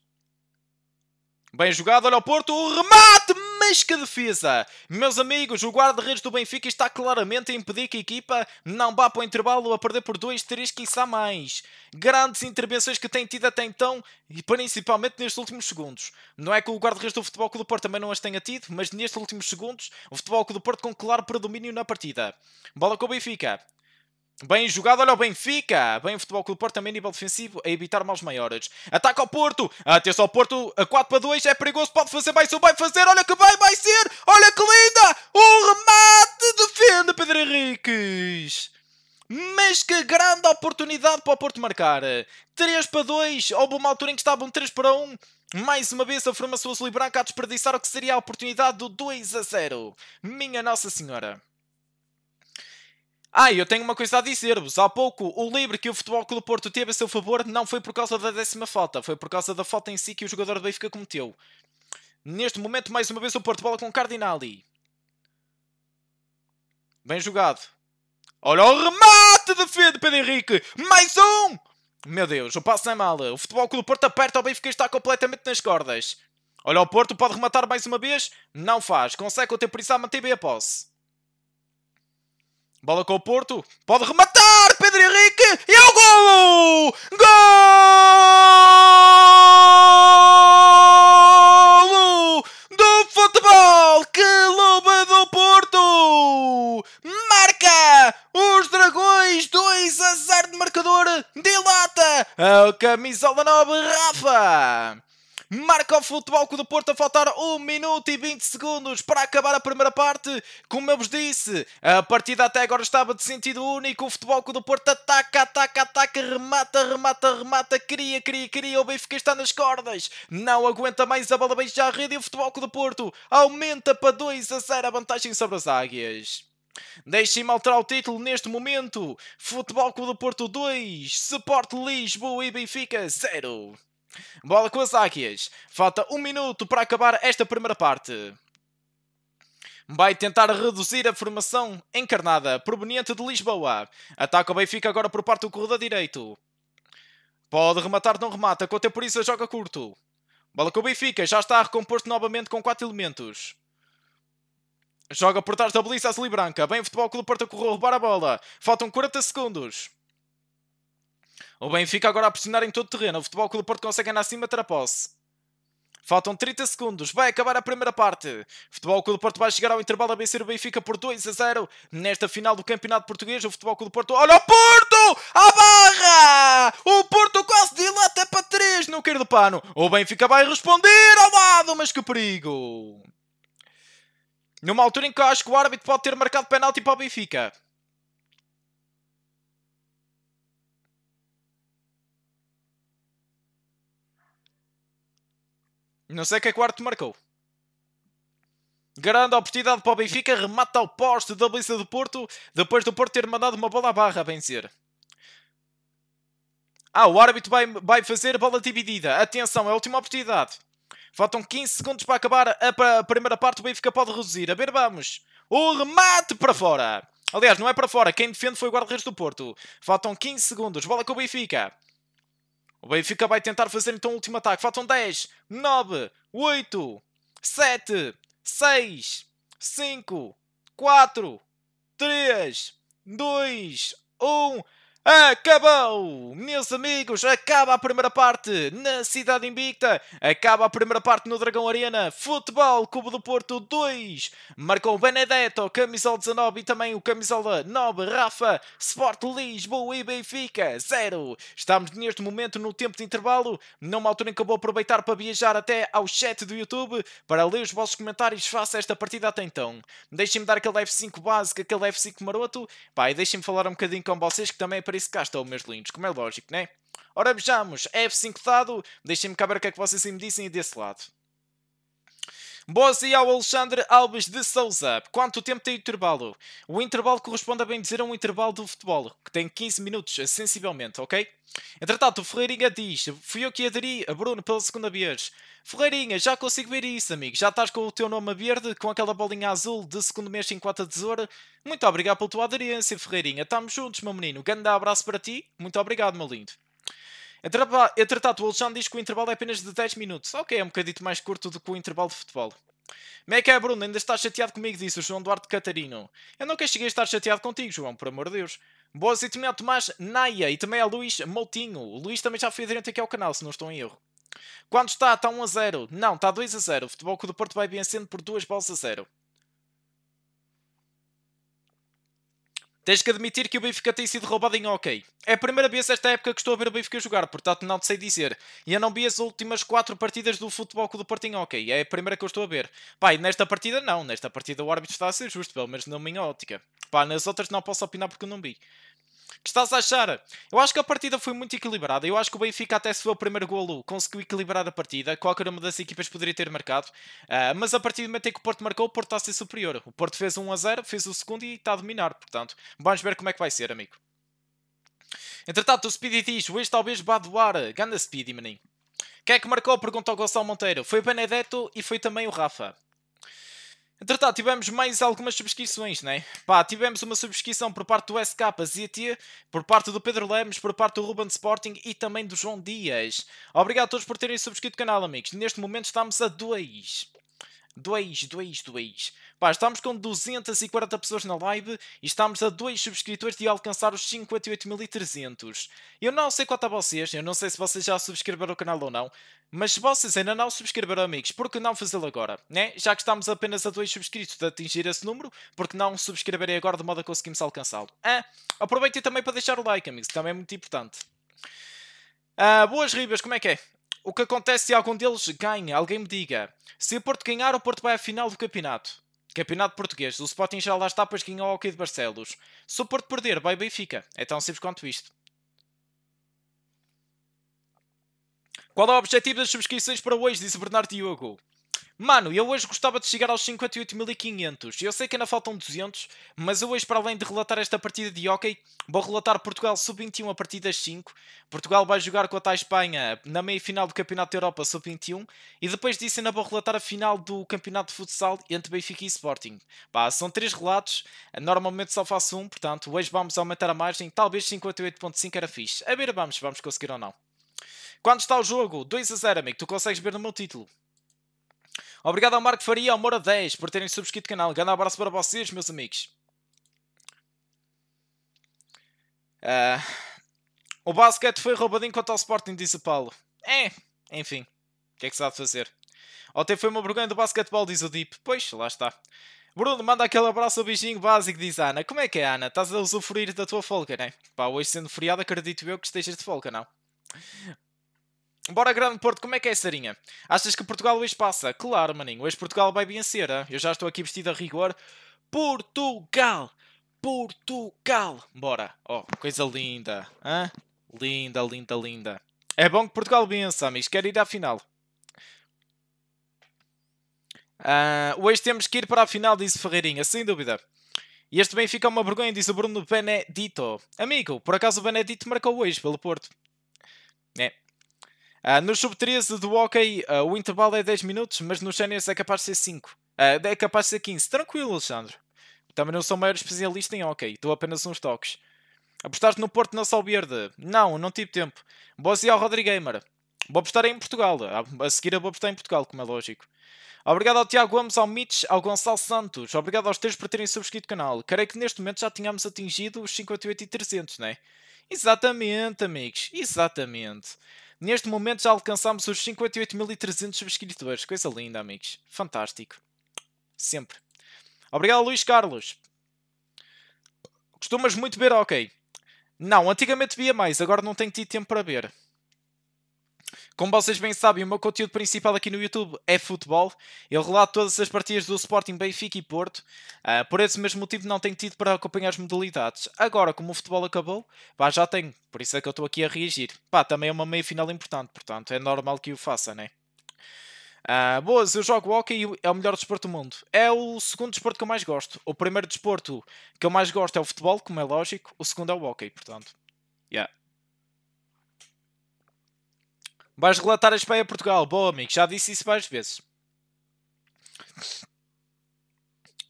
Bem jogado, olha o Porto, o remate, mas que defesa! Meus amigos, o guarda-redes do Benfica está claramente a impedir que a equipa não vá para o intervalo a perder por 2, 3, quiçá mais. Grandes intervenções que tem tido até então e principalmente nestes últimos segundos. Não é que o guarda-redes do Futebol Clube do Porto também não as tenha tido, mas nestes últimos segundos o Futebol Clube do Porto com claro predomínio na partida. Bola com o Benfica. Bem jogado, olha o Benfica. Bem o Futebol Clube Porto também a nível defensivo a evitar maus maiores. Ataca ao Porto. Atenção ao Porto. A 4 para 2 é perigoso. Pode fazer, mais ser, vai fazer. Olha que bem, vai ser. Olha que linda. O remate defende Pedro Henriques. Mas que grande oportunidade para o Porto marcar. 3 para 2. Houve uma altura em que estavam 3 para 1. Mais uma vez a formação azul e branca a desperdiçar o que seria a oportunidade do 2 a 0. Minha Nossa Senhora. Ah, eu tenho uma coisa a dizer-vos. Há pouco, o livre que o Futebol Clube Porto teve a seu favor não foi por causa da décima falta, foi por causa da falta em si que o jogador do Benfica cometeu. Neste momento, mais uma vez, o Porto bola com o Cardinali. Bem jogado. Olha o remate de Pedro Henrique. Mais um! Meu Deus, o passo é mal. O Futebol Clube Porto aperta, o Benfica está completamente nas cordas. Olha o Porto, pode rematar mais uma vez? Não faz. Consegue contemporizar, manter bem a posse. Bola com o Porto. Pode rematar Pedro Henrique. E é o golo! Golo! Do futebol! Clube do Porto! Marca! Os Dragões 2 a 0 de marcador. Dilata a camisola 9 Rafa. Marca o Futebol o do Porto a faltar 1 minuto e 20 segundos para acabar a primeira parte. Como eu vos disse, a partida até agora estava de sentido único. O Futebol o do Porto ataca, ataca, ataca, remata, remata, remata, cria, cria, cria. O Benfica está nas cordas. Não aguenta mais a bola beija a rede e o Futebol o do Porto aumenta para 2 a 0 a vantagem sobre as Águias. Deixem-me alterar o título neste momento. Futebol Clube do Porto 2, Suporte Lisboa e Benfica 0. Bola com as águias. Falta um minuto para acabar esta primeira parte. Vai tentar reduzir a formação encarnada proveniente de Lisboa. Ataca o Benfica agora por parte do corredor direito. Pode rematar, não remata. Contemporiza, joga curto. Bola com o Benfica. Já está recomposto novamente com quatro elementos. Joga por trás da baliza azul e branca. Bem, Futebol Clube Porto correu roubar a bola. Faltam 40 segundos. O Benfica agora a pressionar em todo o terreno. O Futebol Clube Porto consegue na acima ter a posse. Faltam 30 segundos. Vai acabar a primeira parte. Futebol Clube Porto vai chegar ao intervalo a vencer o Benfica por 2 a 0. Nesta final do Campeonato Português, o Futebol Clube Porto... Olha o Porto! a barra! O Porto quase dilata para 3 no queiro do pano. O Benfica vai responder ao lado, mas que perigo! Numa altura em que eu acho que o árbitro pode ter marcado penalti para o Benfica. Não sei que é quarto marcou. Grande oportunidade para o Benfica, remata ao poste da Beleza do Porto, depois do Porto ter mandado uma bola à barra, a vencer. Ah, o árbitro vai, vai fazer bola dividida. Atenção, é a última oportunidade. Faltam 15 segundos para acabar a, a primeira parte, o Benfica pode reduzir. A ver, vamos. O remate para fora. Aliás, não é para fora, quem defende foi o guarda-redes do Porto. Faltam 15 segundos, bola com o Benfica. O Benfica vai tentar fazer então o último ataque. Faltam 10, 9, 8, 7, 6, 5, 4, 3, 2, 1. Acabou! Meus amigos, acaba a primeira parte na Cidade Invicta, acaba a primeira parte no Dragão Arena, Futebol Clube do Porto 2, marcou Benedetto, camisola 19 e também o camisola 9, Rafa, Sport Lisboa e Benfica 0. Estamos neste momento no tempo de intervalo, numa altura em que eu vou aproveitar para viajar até ao chat do YouTube para ler os vossos comentários face a esta partida até então. Deixem-me dar aquele F5 básico, aquele F5 maroto, pá, e deixem-me falar um bocadinho com vocês que também é para isso cá estão, meus lindos, como é lógico, né? Ora, vejamos, é F5 dado, deixem-me cá ver o que é que vocês me dizem desse lado. Boas ao Alexandre Alves de Souza. Quanto tempo tem o intervalo? O intervalo corresponde a bem dizer a um intervalo do futebol, que tem 15 minutos, sensivelmente, ok? Entretanto, o Ferreirinha diz: Fui eu que aderi a Bruno pela segunda vez. Ferreirinha, já consigo ver isso, amigo. Já estás com o teu nome a verde, com aquela bolinha azul de segundo mês em a tesoura. Muito obrigado pela tua aderência, Ferreirinha. Estamos juntos, meu menino. Grande abraço para ti. Muito obrigado, meu lindo. Entretanto, o Alexandre diz que o intervalo é apenas de 10 minutos. Ok, é um bocadito mais curto do que o intervalo de futebol. Como é que é, Bruno? Ainda estás chateado comigo, disse o João Duarte Catarino. Eu nunca cheguei a estar chateado contigo, João, por amor de Deus. Boas e também ao Tomás Naia e também ao Luís Moutinho. O Luís também já foi aderente aqui ao canal, se não estou em erro. Quando está? Está 1 a 0. Não, está 2 a 0. O Futebol Clube do Porto vai vencendo por 2 bolas a 0. Tens que admitir que o Benfica tem sido roubado em OK. É a primeira vez esta época que estou a ver o Benfica jogar, portanto não te sei dizer. E eu não vi as últimas quatro partidas do futebol do Porto em OK. É a primeira que eu estou a ver. Pai, nesta partida não. Nesta partida o árbitro está a ser justo, pelo menos na minha ótica. Pá, nas outras não posso opinar porque eu não vi que estás a achar? Eu acho que a partida foi muito equilibrada. Eu acho que o Benfica, até se foi o primeiro golo, conseguiu equilibrar a partida. Qualquer uma das equipas poderia ter marcado. Uh, mas a partir do momento em que o Porto marcou, o Porto está a ser superior. O Porto fez 1 a 0, fez o segundo e está a dominar. Portanto, vamos ver como é que vai ser, amigo. Entretanto, o Speedy diz: hoje talvez vá doar. Ganda Speedy, menino. Quem é que marcou? Pergunta ao Gonçalo Monteiro. Foi o Benedetto e foi também o Rafa. Entretanto, tivemos mais algumas subscrições, é? Pá, tivemos uma subscrição por parte do SK ZT, por parte do Pedro Lemos, por parte do Ruben Sporting e também do João Dias. Obrigado a todos por terem subscrito o canal, amigos. Neste momento estamos a 2. 2, 2, 2. Pá, estamos com 240 pessoas na live e estamos a 2 subscritores de alcançar os 58.300. Eu não sei quanto a vocês, eu não sei se vocês já subscreveram o canal ou não, mas se vocês ainda não subscreveram, amigos, por que não fazê-lo agora? Né? Já que estamos apenas a 2 subscritos de atingir esse número, por que não subscreverem agora de modo a conseguirmos alcançá-lo? Ah, aproveitem também para deixar o like, amigos, também é muito importante. Ah, boas Ribas, como é que é? O que acontece se algum deles ganha? Alguém me diga. Se o Porto ganhar, o Porto vai à final do campeonato. Campeonato português. O Sporting já lá está, pois ganhou ao OK de Barcelos. Se o Porto perder, vai Benfica. É tão simples quanto isto. Qual é o objetivo das subscrições para hoje? Disse Bernardo Diogo. Mano, eu hoje gostava de chegar aos 58.500. Eu sei que ainda faltam 200, mas eu hoje, para além de relatar esta partida de hockey, vou relatar Portugal sub-21 a partir das 5. Portugal vai jogar contra a Espanha na meia-final do Campeonato da Europa sub-21 e depois disso ainda vou relatar a final do Campeonato de Futsal entre Benfica e Sporting. Pá, são três relatos, normalmente só faço um, portanto, hoje vamos aumentar a margem, talvez 58.5 era fixe. A ver, vamos, vamos conseguir ou não. Quando está o jogo? 2 a 0, amigo, tu consegues ver no meu título. Obrigado ao Marco Faria e ao Moura 10 por terem subscrito o canal. Grande abraço para vocês, meus amigos. Uh, o basquete foi roubado enquanto ao Sporting, disse o Paulo. É, enfim. O que é que se há de fazer? Ontem foi uma vergonha do basquetebol, diz o Deep. Pois, lá está. Bruno, manda aquele abraço ao beijinho básico, diz a Ana. Como é que é, Ana? Estás a usufruir da tua folga, não é? Pá, hoje sendo feriado, acredito eu que estejas de folga, não? Bora Grande Porto, como é que é, Sarinha? Achas que Portugal hoje passa? Claro, maninho, hoje Portugal vai vencer, hein? eu já estou aqui vestido a rigor. Portugal! Portugal! Bora! Oh, coisa linda! hein? Linda, linda, linda. É bom que Portugal vença, amigos. Quero ir à final. Uh, hoje temos que ir para a final, disse Ferreirinha, sem dúvida. E este Benfica é uma vergonha, diz o Bruno Benedito. Amigo, por acaso o Benedito marcou hoje pelo Porto. É, Uh, no sub-13 do hockey, uh, o intervalo é 10 minutos, mas nos séniores é capaz de ser 5. Uh, ah, é capaz de ser 15. Tranquilo, Alexandre. Também não sou maior especialista em hockey, dou apenas uns toques. Apostaste no Porto na Salverde? Não, não tive tempo. Vou ao Rodrigueimer. Vou apostar em Portugal. A seguir vou apostar em Portugal, como é lógico. Obrigado ao Tiago Gomes, ao Mitch, ao Gonçalo Santos. Obrigado aos três por terem subscrito o canal. Creio que neste momento já tínhamos atingido os 58.300, não é? Exatamente, amigos. Exatamente. Neste momento já alcançamos os 58.300 subscritores. Coisa linda, amigos. Fantástico. Sempre. Obrigado, Luís Carlos. Costumas muito ver, ok. Não, antigamente via mais, agora não tenho tido tempo para ver. Como vocês bem sabem, o meu conteúdo principal aqui no YouTube é futebol. Eu relato todas as partidas do Sporting, Benfica e Porto. Uh, por esse mesmo motivo não tenho tido para acompanhar as modalidades. Agora, como o futebol acabou, pá, já tenho. Por isso é que eu estou aqui a reagir. Pá, também é uma meia final importante, portanto é normal que eu faça, né? Uh, boas, eu jogo hockey e é o melhor desporto do mundo. É o segundo desporto que eu mais gosto. O primeiro desporto que eu mais gosto é o futebol, como é lógico. O segundo é o hockey, portanto. Yeah. Vais relatar a Espanha a Portugal. Boa, amigo. Já disse isso várias vezes.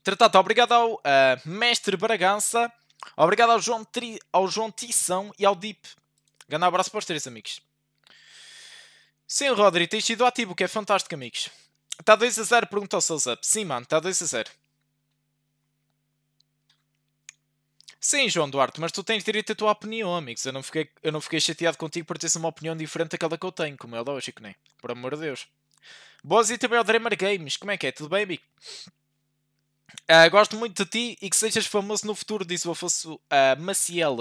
Tratado, obrigado ao uh, Mestre Bragança. Obrigado ao João, Tri, ao João Tição e ao Deep. Grande abraço para os três, amigos. Sim, Rodrigo, tens sido ativo, o que é fantástico, amigos. Está 2 a 0, pergunta ao Sousa. Sim, mano, está 2 a 0. Sim, João Duarte, mas tu tens direito à tua opinião, amigos. Eu não fiquei, eu não fiquei chateado contigo por teres uma opinião diferente daquela que eu tenho, como é lógico, né? Por amor de Deus. Boas e também ao Dreamer Games. Como é que é? Tudo bem, amigo? Uh, gosto muito de ti e que sejas famoso no futuro, disse o Afonso uh, Maciel.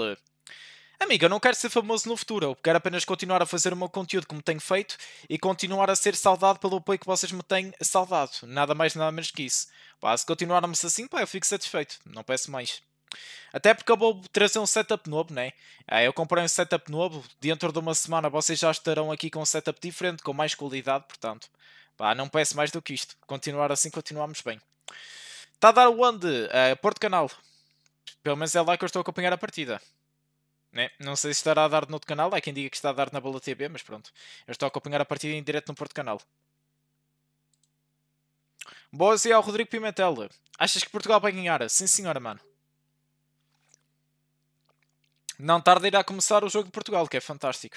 Amigo, eu não quero ser famoso no futuro, eu quero apenas continuar a fazer o meu conteúdo como tenho feito e continuar a ser saudado pelo apoio que vocês me têm saudado. Nada mais, nada menos que isso. Pá, se continuarmos assim, pá, eu fico satisfeito. Não peço mais. Até porque eu vou trazer um setup novo, né? Ah, eu comprei um setup novo, dentro de uma semana vocês já estarão aqui com um setup diferente, com mais qualidade, portanto, pá, não peço mais do que isto. Continuar assim, continuamos bem. Está a dar onde? Uh, Porto Canal. Pelo menos é lá que eu estou a acompanhar a partida. Né? Não sei se estará a dar no outro canal, há quem diga que está a dar na Bola TV, mas pronto. Eu estou a acompanhar a partida em direto no Porto Canal. Boas e ao Rodrigo Pimentel. Achas que Portugal vai ganhar? Sim, senhora, mano. Não tarda irá começar o jogo de Portugal, que é fantástico.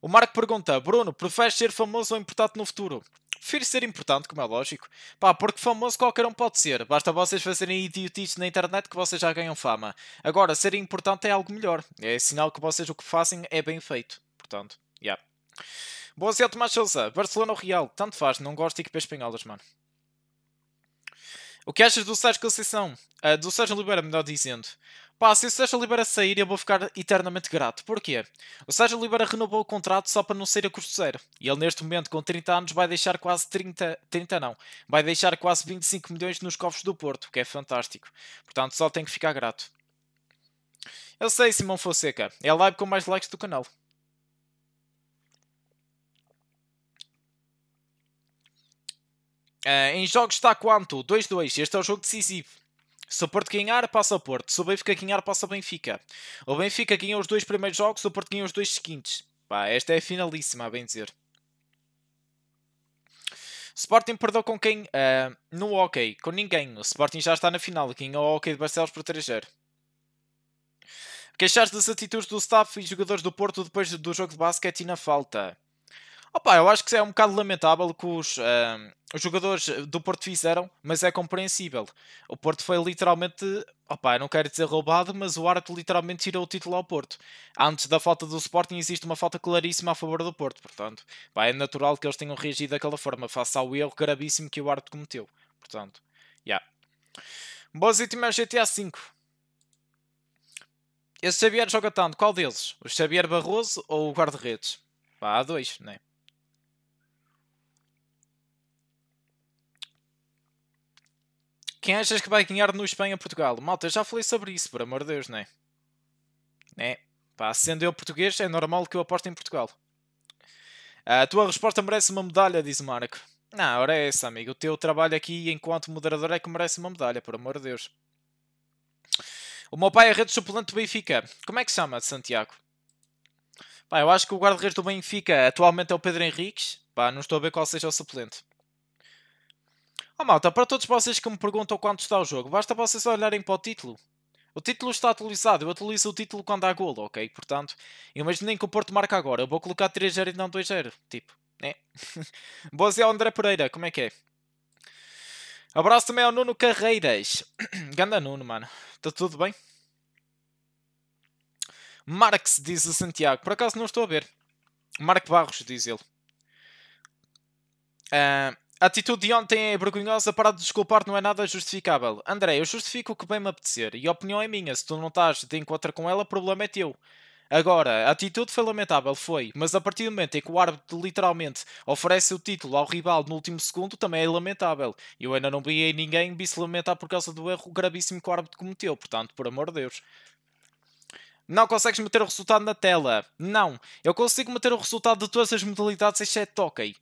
O Marco pergunta: Bruno, prefere ser famoso ou importante no futuro? Prefiro ser importante, como é lógico. Pá, porque famoso qualquer um pode ser. Basta vocês fazerem idiotices na internet que vocês já ganham fama. Agora, ser importante é algo melhor. É sinal que vocês o que fazem é bem feito. Portanto, yeah. Boa sorte, Tomás Sousa. Barcelona ou Real? Tanto faz, não gosto de equipes espanholas, mano. O que achas do Sérgio Conceição? Uh, do Sérgio Oliveira, melhor dizendo. Pá, se o Sérgio Oliveira sair, eu vou ficar eternamente grato. Porquê? O Sérgio Oliveira renovou o contrato só para não sair a custo zero. E ele, neste momento, com 30 anos, vai deixar quase 30... 30 não. Vai deixar quase 25 milhões nos cofres do Porto, que é fantástico. Portanto, só tem que ficar grato. Eu sei, Simão Fonseca. É a live com mais likes do canal. Uh, em jogos está quanto? 2-2. Este é o jogo decisivo. Se o Porto ganhar, passa o Porto. Se o Benfica ganhar, passa o Benfica. O Benfica ganhou os dois primeiros jogos, o Porto ganhou os dois seguintes. Pá, esta é a finalíssima, a bem dizer. Sporting perdeu com quem? Uh, no OK, com ninguém. O Sporting já está na final, ganhou o OK de Barcelos por 3-0. Queixar das atitudes do staff e jogadores do Porto depois do jogo de basquete e na falta. Opa, eu acho que é um bocado lamentável que os, os jogadores do Porto fizeram, mas é compreensível. O Porto foi literalmente, opa, eu não quero dizer roubado, mas o árbitro literalmente tirou o título ao Porto. Antes da falta do Sporting existe uma falta claríssima a favor do Porto, portanto, pá, é natural que eles tenham reagido daquela forma, face ao erro gravíssimo que o árbitro cometeu. Portanto, já. Yeah. Boas últimas GTA V. Esse Xavier joga tanto, qual deles? O Xavier Barroso ou o guarda-redes? Pá, há dois, não é? Quem achas que vai ganhar no Espanha-Portugal? Malta, já falei sobre isso, por amor de Deus, não é? Né? Pá, sendo eu português, é normal que eu aposte em Portugal. A tua resposta merece uma medalha, diz o Marco. Não, ora é essa, amigo. O teu trabalho aqui enquanto moderador é que merece uma medalha, por amor de Deus. O meu pai é rede suplente do Benfica. Como é que se chama, Santiago? Pá, eu acho que o guarda-redes do Benfica atualmente é o Pedro Henriques. Pá, não estou a ver qual seja o suplente. Oh malta, para todos vocês que me perguntam quanto está o jogo, basta vocês olharem para o título. O título está atualizado, eu atualizo o título quando há golo, ok? Portanto, imaginem que o Porto marca agora, eu vou colocar 3-0 e não 2-0, tipo, né? [LAUGHS] Boas ao André Pereira, como é que é? Abraço também ao Nuno Carreiras. [CLEARS THROAT] Ganda Nuno, mano. Está tudo bem? Marx, diz o Santiago. Por acaso não estou a ver. Marco Barros, diz ele. Uh, a atitude de ontem é vergonhosa, para de desculpar, não é nada justificável. André, eu justifico o que bem me apetecer e a opinião é minha. Se tu não estás de encontro com ela, o problema é teu. Agora, a atitude foi lamentável, foi, mas a partir do momento em que o árbitro literalmente oferece o título ao rival no último segundo, também é lamentável. Eu ainda não vi ninguém se lamentar por causa do erro gravíssimo que o árbitro cometeu, portanto, por amor de Deus. Não consegues meter o resultado na tela. Não, eu consigo meter o resultado de todas as modalidades exceto hockey.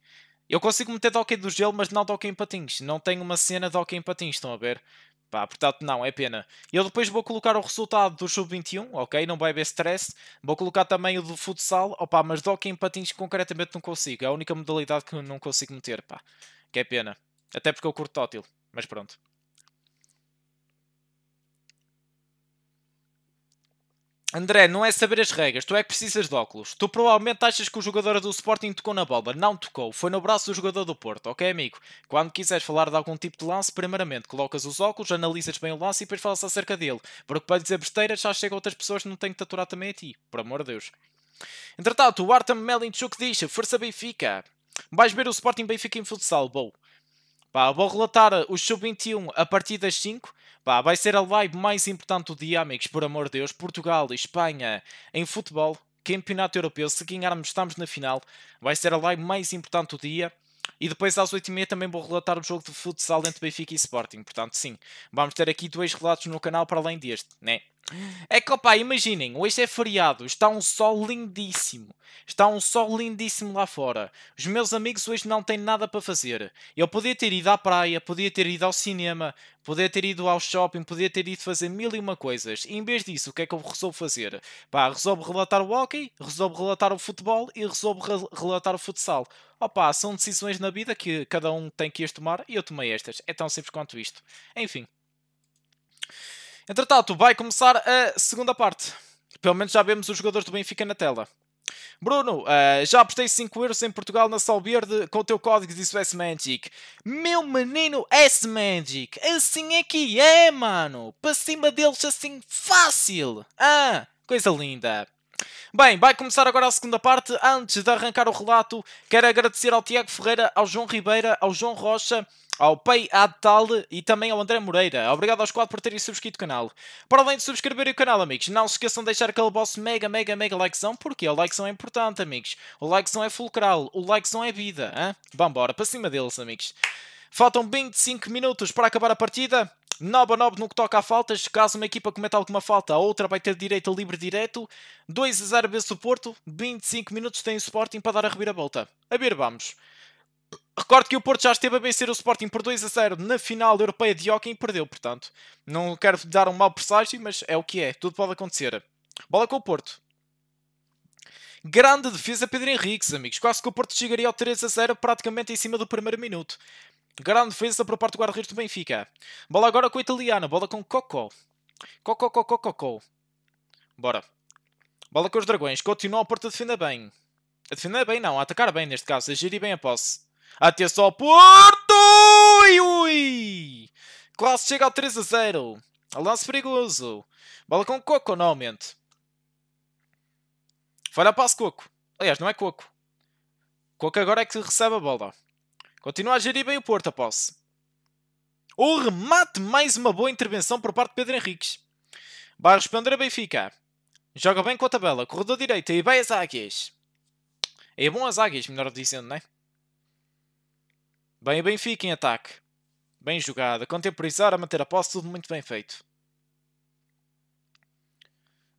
Eu consigo meter de do gelo, mas não de em patins. Não tenho uma cena de em patins, estão a ver? Pá, portanto, não, é pena. Eu depois vou colocar o resultado do sub-21, ok? Não vai haver stress. Vou colocar também o do futsal, opá, mas dock em patins concretamente não consigo. É a única modalidade que não consigo meter, pá. Que é pena. Até porque eu curto tótil, mas pronto. André, não é saber as regras, tu é que precisas de óculos. Tu provavelmente achas que o jogador do Sporting tocou na bola. Não tocou, foi no braço do jogador do Porto, ok, amigo? Quando quiseres falar de algum tipo de lance, primeiramente colocas os óculos, analisas bem o lance e depois falas acerca dele. Porque para dizer besteira já chegam outras pessoas que não têm que te aturar também a ti, por amor de Deus. Entretanto, o Artem Melinchuk diz: Força Benfica! Vais ver o Sporting Benfica em futsal, bom. Pá, vou relatar o sub-21 a partir das 5 Pá, vai ser a live mais importante do dia, amigos, por amor de Deus. Portugal e Espanha em futebol, campeonato europeu. Se ganharmos, estamos na final. Vai ser a live mais importante do dia. E depois às 8h30 também vou relatar o jogo de futsal entre Benfica e Sporting. Portanto, sim, vamos ter aqui dois relatos no canal para além deste, né? É que, opa, imaginem, hoje é feriado, está um sol lindíssimo. Está um sol lindíssimo lá fora. Os meus amigos hoje não têm nada para fazer. Eu podia ter ido à praia, podia ter ido ao cinema, podia ter ido ao shopping, podia ter ido fazer mil e uma coisas. E em vez disso, o que é que eu resolvo fazer? Pá, resolvo relatar o hockey, resolvo relatar o futebol e resolvo re relatar o futsal. Opa, são decisões na vida que cada um tem que as tomar e eu tomei estas. É tão simples quanto isto. Enfim. Entretanto, vai começar a segunda parte. Pelo menos já vemos os jogadores do Benfica na tela. Bruno, uh, já apostei 5 euros em Portugal na Sal Verde com o teu código, disse o S-Magic. Meu menino S-Magic, assim é que é, mano. Para cima deles assim fácil. Ah, coisa linda. Bem, vai começar agora a segunda parte. Antes de arrancar o relato, quero agradecer ao Tiago Ferreira, ao João Ribeira, ao João Rocha, ao Pei Adtal e também ao André Moreira. Obrigado aos quatro por terem subscrito o canal. Para além de subscrever o canal, amigos, não se esqueçam de deixar aquele vosso mega, mega, mega likezão, porque o likezão é importante, amigos. O likezão é fulcral, o likezão é vida, hein? Vambora, para cima deles, amigos. Faltam 25 minutos para acabar a partida. 9 a 9 no que toca a faltas, caso uma equipa cometa alguma falta, a outra vai ter direito a livre direto. 2 a 0 vezes o Porto, 25 minutos tem o Sporting para dar a reviravolta. A ver, vamos. Recordo que o Porto já esteve a vencer o Sporting por 2 a 0 na final europeia de hockey e perdeu, portanto. Não quero dar um mau presságio, mas é o que é, tudo pode acontecer. Bola com o Porto. Grande defesa Pedro Henriques, amigos. Quase que o Porto chegaria ao 3 a 0 praticamente em cima do primeiro minuto. Grande defesa por parte do guarda-redes do Benfica. Bola agora com o italiano. Bola com Coco. Coco, Coco, Coco. Bora. Bola com os dragões. Continua a Porto a defender bem. A defender bem não. A atacar bem neste caso. A gerir bem a posse. só o Porto! Ui, ui! Quase chega ao 3 a 0. Lance perigoso. Bola com Coco novamente. Falha passo Coco. Aliás, não é Coco. Coco agora é que recebe a bola. Continua a gerir bem o Porto a posse. O remate, mais uma boa intervenção por parte de Pedro Henriques. Vai responder a Benfica. Joga bem com a tabela, corredor direito e vai as águias. É bom as águias, melhor dizendo, não é? Bem o Benfica em ataque. Bem jogada, contemporizar, a manter a posse, tudo muito bem feito.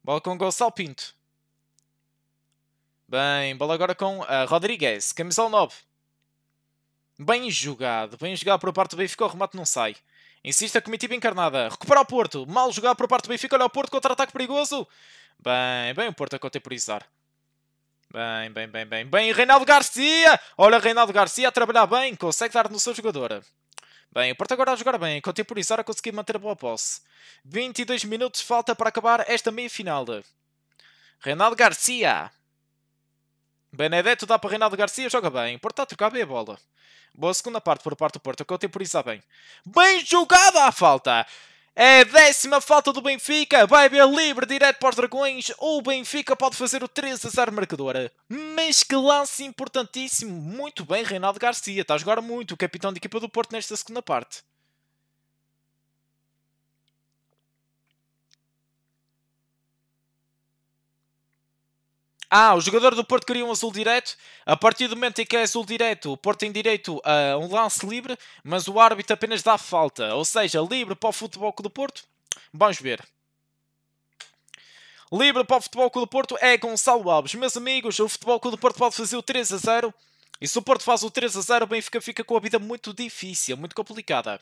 Bola com Gonçalo Pinto. Bem, bola agora com a ah, Rodrigues, Camisão 9. Bem jogado, bem jogado por parte do Benfica, o remate não sai. Insiste a comitiva encarnada. Recupera o Porto. Mal jogado por parte do Benfica. Olha o Porto contra-ataque perigoso. Bem, bem o Porto a contemporizar. Bem, bem, bem, bem. Bem, Reinaldo Garcia. Olha, Reinaldo Garcia a trabalhar bem. Consegue dar no seu jogador. Bem, o Porto agora a jogar bem. A contemporizar a conseguir manter a boa posse. 22 minutos falta para acabar esta meia-final. Reinaldo Garcia. Benedetto dá para Reinaldo Garcia. Joga bem. O Porto está a trocar bem a bola. Boa segunda parte por parte do Porto, que eu temporizar bem. Bem jogada a falta! É a décima falta do Benfica. Vai ver livre direto para os Dragões. O Benfica pode fazer o 3 a 0 marcador. Mas que lance importantíssimo. Muito bem, Reinaldo Garcia. Está a jogar muito o capitão de equipa do Porto nesta segunda parte. Ah, o jogador do Porto queria um azul direto. A partir do momento em que é azul direto, o Porto tem direito a um lance livre, mas o árbitro apenas dá falta. Ou seja, livre para o Futebol do Porto. Vamos ver. Livre para o Futebol do Porto é Gonçalo Alves. Meus amigos, o Futebol do Porto pode fazer o 3 a 0. E se o Porto faz o 3 a 0, o Benfica fica com a vida muito difícil, muito complicada.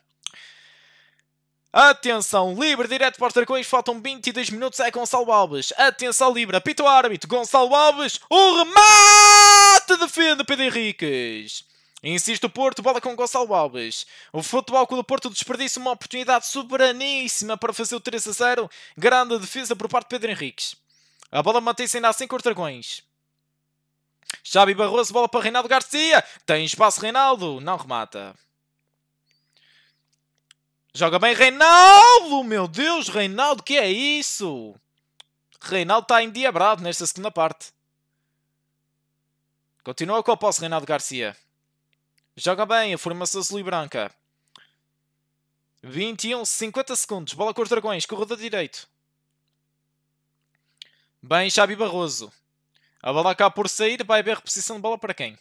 Atenção, livre, direto para os Dragões, faltam 22 minutos, é Gonçalo Alves. Atenção, livre, apita o árbitro, Gonçalo Alves, o remate defende Pedro Henriques. Insiste o Porto, bola com Gonçalo Alves. O Futebol Clube do Porto desperdiça uma oportunidade soberaníssima para fazer o 3 a 0. Grande defesa por parte de Pedro Henriques. A bola mantém-se ainda a 5 Dragões. Xabi Barroso, bola para Reinaldo Garcia. Tem espaço Reinaldo, não remata. Joga bem Reinaldo! Meu Deus, Reinaldo, que é isso? Reinaldo está endiabrado nesta segunda parte. Continua com a posse, Reinaldo Garcia. Joga bem a formação azul e branca. 21, 50 segundos. Bola com os dragões, corredor direito. Bem, Xabi Barroso. A bola cá por sair, vai haver reposição de bola para quem?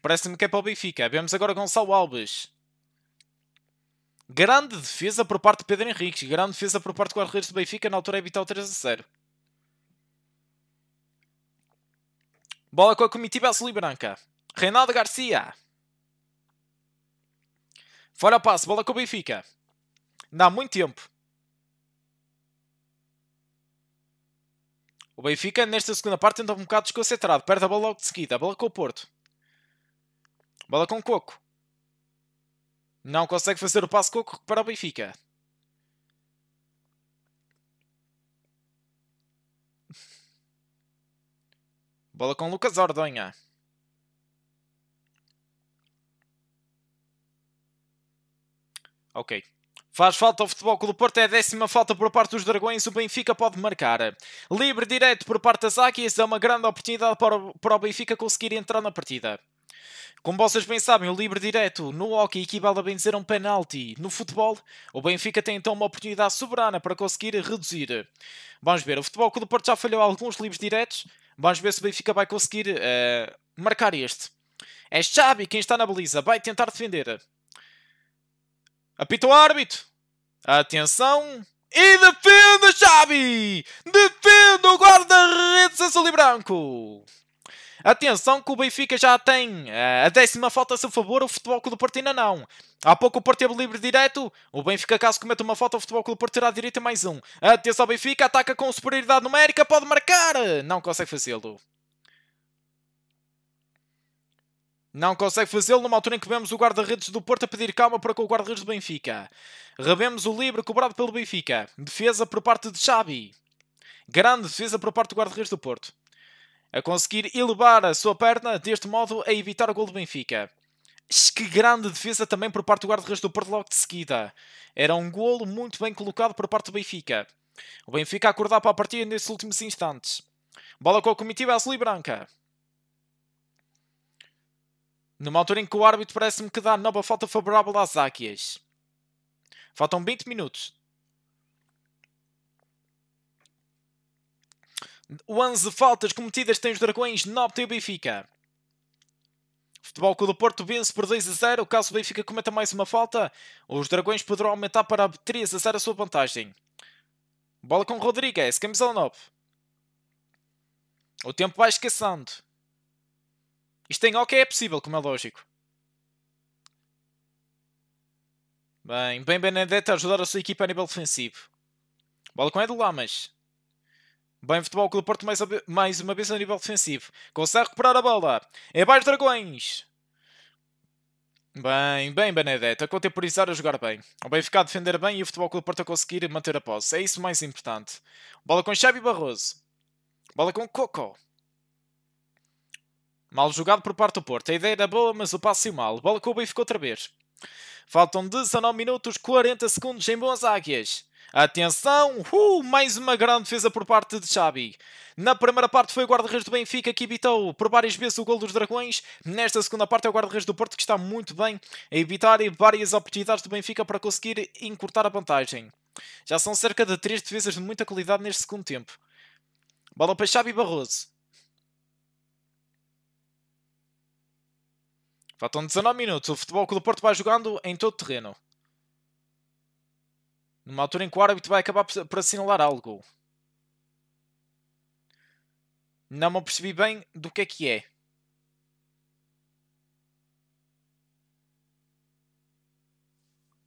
Parece-me que é para o Benfica. Vemos agora Gonçalo Alves. Grande defesa por parte de Pedro Henrique, Grande defesa por parte de Guarreiros do Benfica. Na altura é evitar o 3 a 0. Bola com a comitiva azul e branca. Reinaldo Garcia. Fora o passe. Bola com o Benfica. Dá muito tempo. O Benfica, nesta segunda parte, tenta um bocado desconcentrado. Perde a bola logo de seguida. bola com o Porto. Bola com o Coco. Não consegue fazer o passo coco para o Benfica. Bola com Lucas Ordonha. Ok. Faz falta ao Futebol Clube Porto, é a décima falta por parte dos Dragões, o Benfica pode marcar. Livre direto por parte da Zakias, é uma grande oportunidade para o Benfica conseguir entrar na partida. Como vocês bem sabem, o livre direto no hockey equivale a bem dizer um penalti. No futebol, o Benfica tem então uma oportunidade soberana para conseguir reduzir. Vamos ver, o Futebol Clube o Porto já falhou alguns livres diretos. Vamos ver se o Benfica vai conseguir uh, marcar este. É Xavi quem está na baliza, vai tentar defender. Apita o árbitro. Atenção. E defende Xavi! Defende o guarda-redes azul e branco! Atenção que o Benfica já tem eh, a décima falta a seu favor, o Futebol Clube do Porto ainda não. Há pouco o Porto teve livre direto, o Benfica caso cometa uma falta, o Futebol Clube do Porto terá direito a mais um. Atenção ao Benfica, ataca com superioridade numérica, pode marcar! Não consegue fazê-lo. Não consegue fazê-lo numa altura em que vemos o guarda-redes do Porto a pedir calma para com o guarda-redes do Benfica. Revemos o livre cobrado pelo Benfica. Defesa por parte de Xabi. Grande defesa por parte do guarda-redes do Porto a conseguir elevar a sua perna, deste modo a evitar o gol do Benfica. Que grande defesa também por parte do guarda-redes do Porto logo de seguida. Era um golo muito bem colocado por parte do Benfica. O Benfica acordar para a partida nesses últimos instantes. Bola com a comitiva azul e branca. Numa altura em que o árbitro parece-me que dá nova falta favorável às águias. Faltam 20 minutos. 11 faltas cometidas têm os Dragões, 9 tem o Benfica. Futebol Clube do Porto vence por 2 a 0. Caso o Benfica cometa mais uma falta, os Dragões poderão aumentar para 3 a 0 a sua vantagem. Bola com Rodrigues, camisola 9. O tempo vai esquecendo. Isto em hockey é possível, como é lógico. Bem, bem Benedetta a ajudar a sua equipa a nível defensivo. Bola com Edu Lamas. Bem futebol Clube Porto mais, mais uma vez a nível defensivo. Consegue recuperar a bola. É baixo Dragões. Bem, bem Benedetto. A contemporizar a jogar bem. O ficar a defender bem e o Futebol Clube Porto a conseguir manter a posse. É isso mais importante. Bola com Xabi Barroso. Bola com Coco. Mal jogado por parte do Porto. A ideia era boa, mas o passe mal. Bola com o Benfica outra vez. Faltam 19 minutos 40 segundos em boas águias. Atenção, uh, mais uma grande defesa por parte de Xabi. Na primeira parte foi o guarda-redes do Benfica que evitou por várias vezes o gol dos Dragões. Nesta segunda parte é o guarda-redes do Porto que está muito bem a evitar várias oportunidades do Benfica para conseguir encurtar a vantagem. Já são cerca de três defesas de muita qualidade neste segundo tempo. Bola para Xabi Barroso. Faltam 19 minutos. O Futebol que o Porto vai jogando em todo o terreno. Numa altura em que o árbitro vai acabar por assinalar algo. Não me percebi bem do que é que é.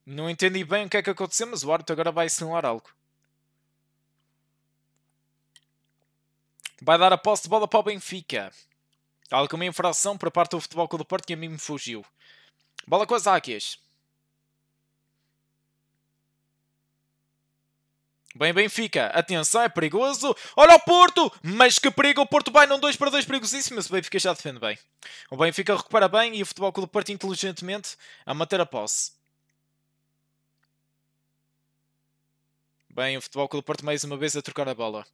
Não entendi bem o que é que aconteceu, mas o árbitro agora vai assinalar algo. Vai dar a posse de bola para o Benfica. Alguma infração por parte do Futebol Clube do Porto que a mim me fugiu. Bola com as águias. Bem, Benfica, atenção, é perigoso. Olha o Porto, mas que perigo. O Porto vai num 2 para 2 perigosíssimo, mas o Benfica já defende bem. O Benfica recupera bem e o Futebol Clube Porto inteligentemente a manter a posse. Bem, o Futebol Clube Porto mais uma vez a trocar a bola.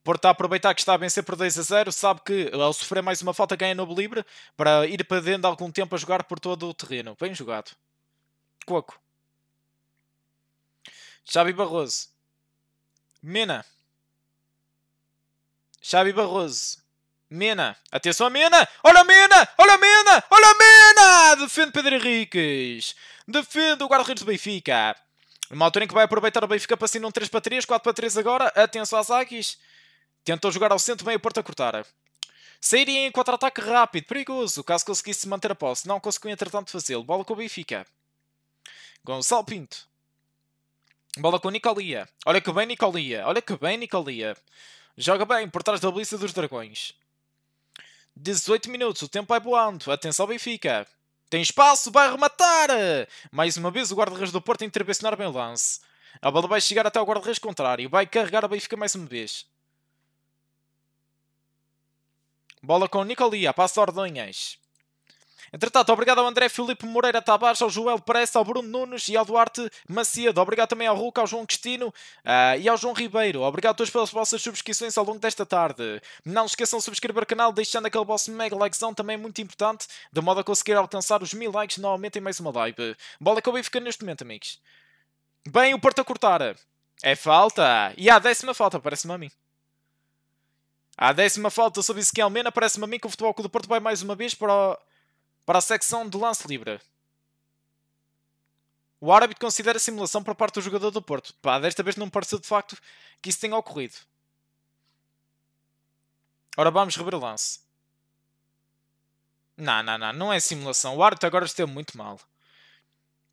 O Porto está a aproveitar que está a vencer por 2 a 0, sabe que ao sofrer mais uma falta ganha novo livre para ir para dentro algum tempo a jogar por todo o terreno. Bem jogado. Coco. Xavi Barroso. Mena. Xavi Barroso. Mena. Atenção a Mena. Olha a Mena. Olha a Mena. Olha a Mena. Defende Pedro Henriques. Defende o guarda-redes do Benfica. Numa altura em que vai aproveitar o Benfica para sair um 3 para 3, 4 para 3 agora. Atenção a Zaguis. Tentou jogar ao centro, meio porta a cortar. Sairia em contra-ataque rápido, perigoso, caso conseguisse manter a posse. Não conseguiu, entretanto, fazê-lo. Bola com o Benfica. Gonçalo Pinto. Bola com Nicolia. Olha que bem, Nicolia. Olha que bem, Nicolia. Joga bem por trás da baliza dos dragões. 18 minutos, o tempo vai voando. Atenção, Benfica. Tem espaço, vai rematar! Mais uma vez o guarda-redes do Porto a intervencionar bem o lance. A bola vai chegar até o guarda-redes contrário. Vai carregar a Benfica mais uma vez. Bola com Nicolia, passa Ordonhas. Entretanto, obrigado ao André Filipe Moreira Tavares, ao Joel Pressa, ao Bruno Nunes e ao Duarte Macedo. Obrigado também ao Ruca, ao João Cristino uh, ah, e ao João Ribeiro. Obrigado a todos pelas vossas subscrições ao longo desta tarde. Não esqueçam de subscrever o canal, deixando aquele vosso mega likezão, também muito importante, de modo a conseguir alcançar os mil likes novamente em mais uma live. Bola que eu vou ficar neste momento, amigos. Bem, o Porto a cortar. É falta. E a décima falta, parece-me a mim. A décima falta sobre Ezequiel Mena, parece-me a mim que o Futebol Clube do Porto vai mais uma vez para o... Para a secção de lance livre. O árbitro considera simulação por parte do jogador do Porto. Pá, desta vez não pareceu de facto que isso tenha ocorrido. Ora, vamos rever o lance. Não, não, não. Não é simulação. O árbitro agora esteve muito mal.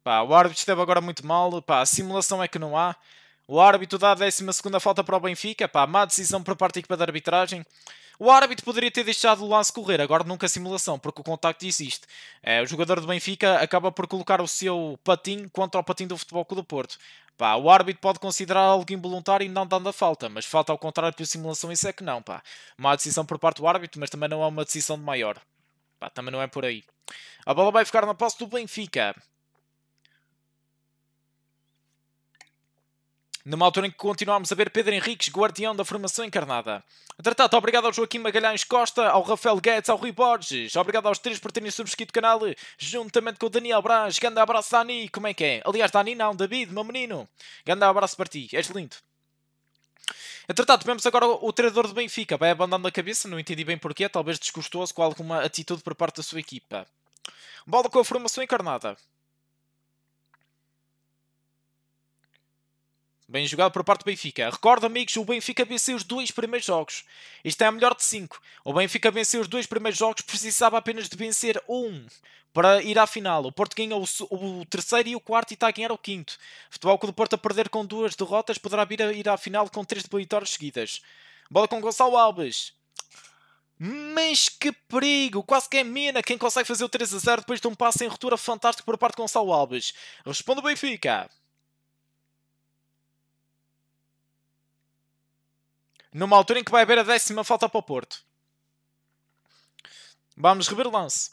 Pá, o árbitro esteve agora muito mal. Pá, a simulação é que não há. O árbitro dá a 12 falta para o Benfica. Pá, má decisão por parte da equipa de arbitragem. O árbitro poderia ter deixado o lance correr, agora nunca simulação, porque o contacto existe. É, o jogador do Benfica acaba por colocar o seu patim contra o patim do Futebol Clube do Porto. Pá, o árbitro pode considerar algo involuntário e não dando a falta, mas falta ao contrário pela simulação, isso é que não, pá. Má decisão por parte do árbitro, mas também não é uma decisão de maior. Pá, também não é por aí. A bola vai ficar na posse do Benfica. numa altura em que continuámos a ver Pedro Henriques, guardião da formação encarnada. Entretanto, obrigado ao Joaquim Magalhães Costa, ao Rafael Guedes, ao Rui Borges. Obrigado aos três por terem subscrito o canal, juntamente com o Daniel Brás. Grande abraço, Dani. Como é que é? Aliás, Dani não, David, meu menino. Grande abraço para ti. És lindo. Entretanto, vemos agora o treinador do Benfica. Vai abandonando a cabeça, não entendi bem porquê. Talvez desgostoso com alguma atitude por parte da sua equipa. Bola com a formação encarnada. Bem jogado por parte do Benfica. Recordo, amigos, o Benfica venceu os dois primeiros jogos. Isto é a melhor de cinco. O Benfica venceu os dois primeiros jogos, precisava apenas de vencer um para ir à final. O Porto ganhou o terceiro e o quarto e está a ganhar o quinto. futebol Clube do Porto a perder com duas derrotas poderá vir a ir à final com três vitórias seguidas. Bola com Gonçalo Alves. Mas que perigo! Quase que é Mina quem consegue fazer o 3 a 0 depois de um passe em retura fantástico por parte de Gonçalo Alves. Responde o Benfica. numa altura em que vai haver a décima falta para o Porto. Vamos rever o lance.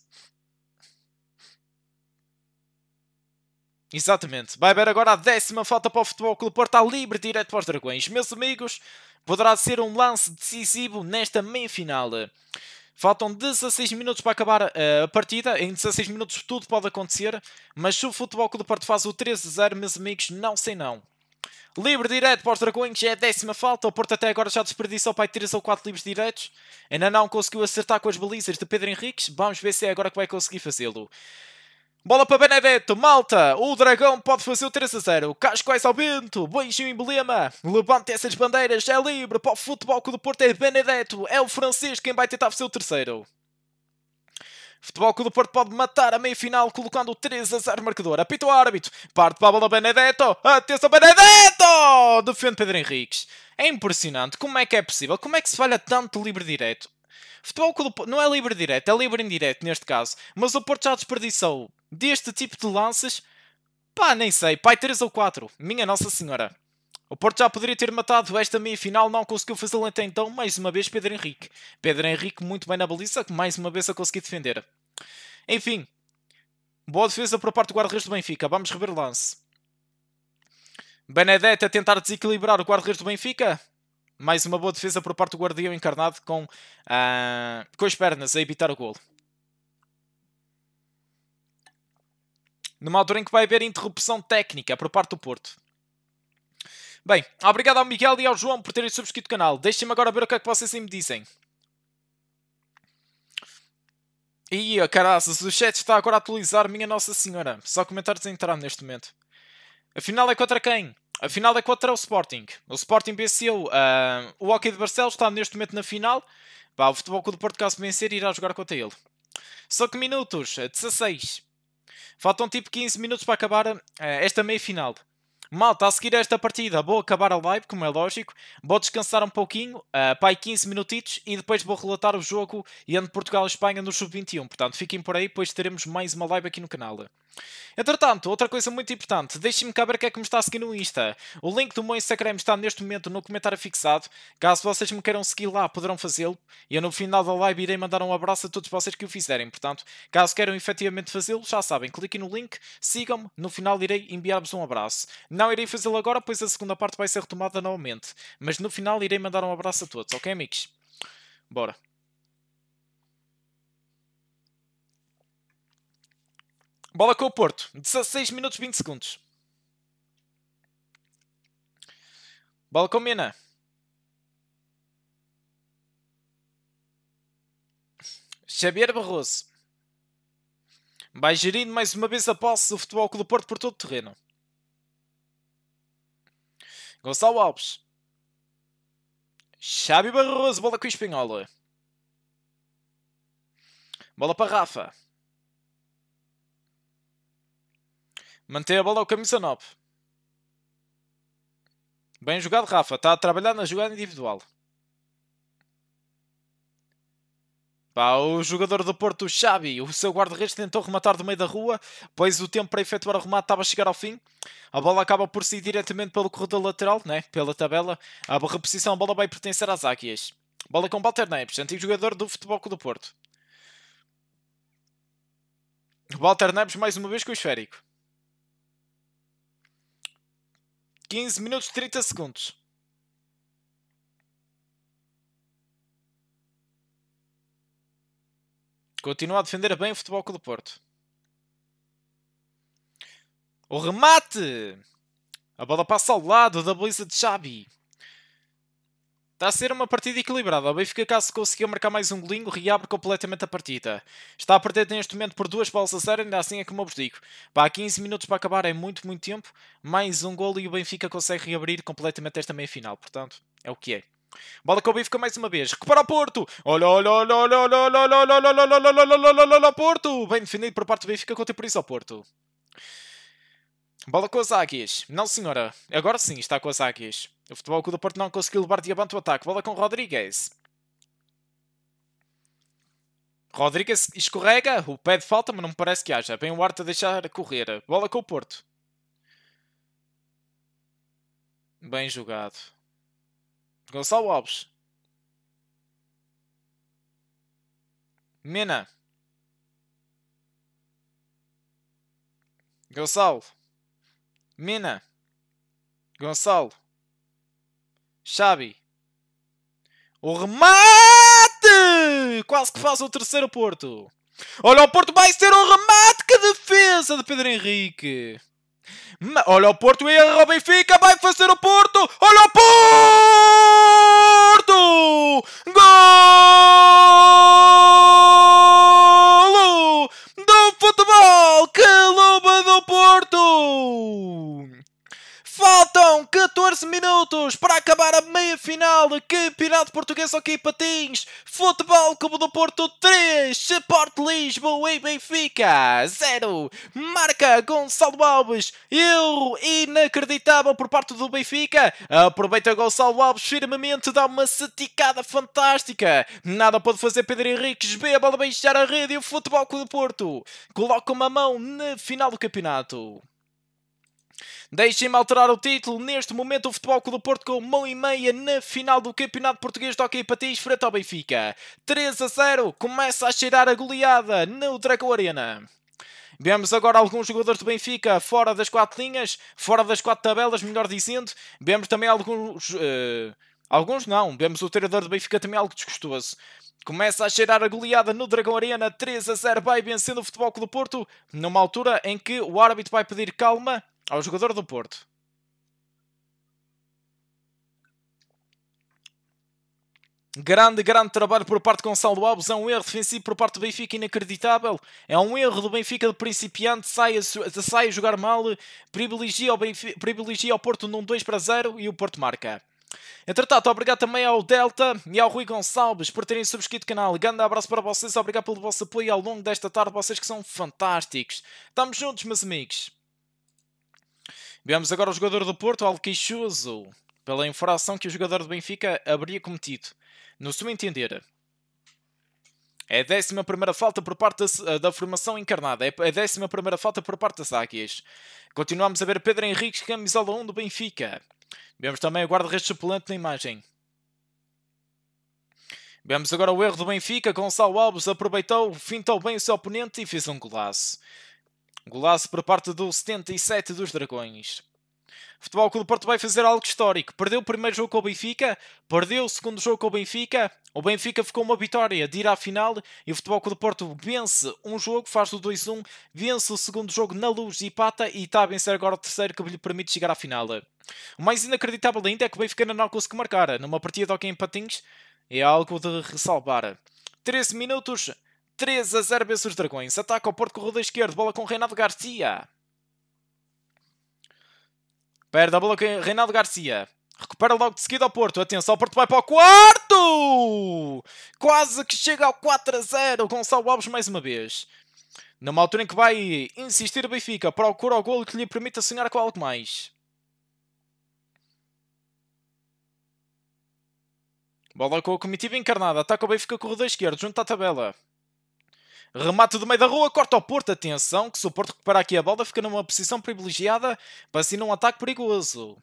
Exatamente. Vai haver agora a décima falta para o Futebol Clube Porto. Está livre direto para os Dragões. Meus amigos, poderá ser um lance decisivo nesta meia-final. Faltam 16 minutos para acabar eh, a partida. Em 16 minutos tudo pode acontecer. Mas se o Futebol Clube Porto faz o 3-0, meus amigos, não sei não. Livre direto para os Dragões, já é a décima falta. O Porto até agora já desperdiçou para 3 ou 4 livros diretos. Ainda não conseguiu acertar com as balizas de Pedro Henriques. Vamos ver se é agora que vai conseguir fazê-lo. Bola para Benedetto, malta, o Dragão pode fazer o 3 a 0. Cascoais ao vento, beijinho emblema, levante essas bandeiras, é livre para o futebol que o Porto é Benedetto, é o francês quem vai tentar fazer o terceiro. Futebol Clube do Porto pode matar a meia-final colocando o 3 a 0 marcador. Apita o árbitro. Parte para a bola Benedetto. Atenção Benedetto! Defende Pedro Henriques. É impressionante. Como é que é possível? Como é que se falha tanto livre direto? Futebol Clube do Porto não é livre direto, é livre indireto neste caso. Mas o Porto já desperdiçou deste tipo de lances. Pá, nem sei. Pai 3 ou 4. Minha Nossa Senhora. O Porto já poderia ter matado esta meia-final, não conseguiu fazê-lo até então, mais uma vez Pedro Henrique. Pedro Henrique muito bem na baliza, que mais uma vez a conseguir defender. Enfim, boa defesa por parte do guarda-redes do Benfica, vamos rever o lance. Benedetta tentar desequilibrar o guarda-redes do Benfica. Mais uma boa defesa por parte do guardião encarnado com, uh, com as pernas a evitar o golo. Numa altura em que vai haver interrupção técnica por parte do Porto. Bem, obrigado ao Miguel e ao João por terem subscrito o canal. Deixem-me agora ver o que é que vocês me dizem. Ia, caraças, o chat está agora a atualizar, minha Nossa Senhora. Só comentários a entrar neste momento. Afinal é contra quem? Afinal é contra o Sporting. O Sporting venceu. Uh, o Hockey de Barcelos está neste momento na final. Pá, o Futebol Clube do Porto, caso vencer, irá jogar contra ele. Só que minutos, 16. Faltam tipo 15 minutos para acabar uh, esta meia final. Malta, a seguir a esta partida vou acabar a live, como é lógico. Vou descansar um pouquinho, uh, pai 15 minutitos, e depois vou relatar o jogo entre Portugal e Espanha no Sub-21. Portanto, fiquem por aí, pois teremos mais uma live aqui no canal. Entretanto, outra coisa muito importante, deixem-me caber quem é que me está a seguir no Insta. O link do meu Instagram está neste momento no comentário fixado. Caso vocês me queiram seguir lá, poderão fazê-lo. E eu no final da live irei mandar um abraço a todos vocês que o fizerem. Portanto, caso queiram efetivamente fazê-lo, já sabem, cliquem no link, sigam-me, no final irei enviar-vos um abraço. Não irei fazê-lo agora, pois a segunda parte vai ser retomada novamente. Mas no final irei mandar um abraço a todos, ok amigos? Bora. Bola com o Porto, 16 minutos 20 segundos. Bola com Mina. Xavier Barroso. Vai gerindo mais uma vez a posse do Futebol do Porto por todo o terreno. Gonçalo Alves. Xabi Barroso, bola com o espanhol. Bola para Rafa. Mantém a bola ao camisa 9. Bem jogado, Rafa. Está a trabalhar na jogada individual. Pá, o jogador do Porto, o Xabi, o seu guarda-redes tentou rematar do meio da rua, pois o tempo para efetuar o remate estava a chegar ao fim. A bola acaba por sair diretamente pelo corredor lateral, né? pela tabela. A reposição, a bola vai pertencer às Águias. Bola com Walter Neves, antigo jogador do Futebol do Porto. Walter Neves mais uma vez com o esférico. 15 minutos e 30 segundos. Continua a defender bem o Futebol do Porto. O remate! A bola passa ao lado da baliza de Xabi. Está a ser uma partida equilibrada. O Benfica, caso conseguiu marcar mais um golinho, reabre completamente a partida. Está a perder neste momento por duas bolas a zero, ainda assim é como eu vos digo. Para 15 minutos para acabar é muito, muito tempo. Mais um golo e o Benfica consegue reabrir completamente esta meia-final. Portanto, é o que é. Bola com o Benfica mais uma vez. Recupera o Porto. Olha, olha, olha, olha, olha, olha, olha, olha, olha, olha, olha, olha, olha, olha, Porto. Bem defendido por parte do Benfica, com o isso ao Porto. Bola com as águias. Não, senhora. Agora sim está com as águias. O Futebol Clube do Porto não conseguiu levar diamante o ataque. Bola com Rodrigues. Rodrigues escorrega, o pé de falta, mas não me parece que haja. Bem o Arte a deixar correr. Bola com o Porto. Bem jogado. Gonçalo Alves. Mena. Gonçalo. Mena. Gonçalo. Xabi. O remate! Quase que faz o terceiro Porto. Olha, o Porto vai ser um remate. Que defesa de Pedro Henrique. Olha o Porto e erra o Benfica. Vai fazer o Porto. Olha o Porto! Golo do futebol. Que luba do Porto! Faltam 14 minutos para acabar a meia-final do Campeonato Português Hockey Patins. Futebol Clube do Porto 3, Sport Lisboa e Benfica 0. Marca Gonçalo Alves, erro inacreditável por parte do Benfica. Aproveita Gonçalo Alves firmemente, dá uma seticada fantástica. Nada pode fazer Pedro Henrique vê a bola beijar a rede e o Futebol Clube do Porto coloca uma mão na final do campeonato. Deixem-me alterar o título. Neste momento, o Futebol Clube do Porto com mão e meia na final do Campeonato Português de Hockey Patins frente ao Benfica. 3 a 0. Começa a cheirar a goleada no Dragão Arena. Vemos agora alguns jogadores do Benfica fora das quatro linhas, fora das quatro tabelas, melhor dizendo. Vemos também alguns. Uh, alguns não. Vemos o treinador do Benfica também algo desgostoso. Começa a cheirar a goleada no Dragão Arena. 3 a 0 vai vencendo o Futebol Clube do Porto. Numa altura em que o árbitro vai pedir calma ao jogador do Porto. Grande, grande trabalho por parte de Gonçalo Alves. É um erro defensivo por parte do Benfica inacreditável. É um erro do Benfica de principiante. Sai a, sai a jogar mal. Privilegia o, Benfica, privilegia o Porto num 2 para 0 e o Porto marca. Entretanto, obrigado também ao Delta e ao Rui Gonçalves por terem subscrito o canal. Grande abraço para vocês. Obrigado pelo vosso apoio ao longo desta tarde. Vocês que são fantásticos. Estamos juntos, meus amigos. Vemos agora o jogador do Porto, Alqueixoso, pela infração que o jogador do Benfica haveria cometido. No seu entender, é a 11 falta por parte da, eh, formação encarnada. É, é a 11 falta por parte das Águias. Continuamos a ver Pedro Henrique, camisola 1 do Benfica. Vemos também o guarda-redes suplente na imagem. Vemos agora o erro do Benfica. Gonçalo Alves aproveitou, fintou bem o seu oponente e fez um golaço. Golaço por parte do 77 dos Dragões. Futebol Clube Porto vai fazer algo histórico. Perdeu o primeiro jogo com o Benfica, perdeu o segundo jogo com o Benfica. O Benfica ficou uma vitória de ir à final e o Futebol Clube Porto vence um jogo, faz o 2-1, vence o segundo jogo na luz e pata e está a vencer agora o terceiro que lhe permite chegar à final. O mais inacreditável ainda é que o Benfica ainda não conseguiu marcar numa partida de alguém em patins. É algo de ressalvar. 13 minutos 3 a 0 vencer os Dragões. Ataca ao Porto com o rodo esquerdo. Bola com Reinaldo Garcia. Perde a bola com Reinaldo Garcia. Recupera logo de seguida ao Porto. Atenção, o Porto vai para o quarto! Quase que chega ao 4 a 0. Gonçalo Alves mais uma vez. Numa altura em que vai insistir o Benfica, procura o golo que lhe permita sonhar com algo mais. Bola com a comitiva encarnada. Ataca o Benfica com o esquerdo, junto à tabela. Remate do meio da rua, corta ao Porto, atenção, que se o Porto recuperar aqui a bola fica numa posição privilegiada para assim um ataque perigoso.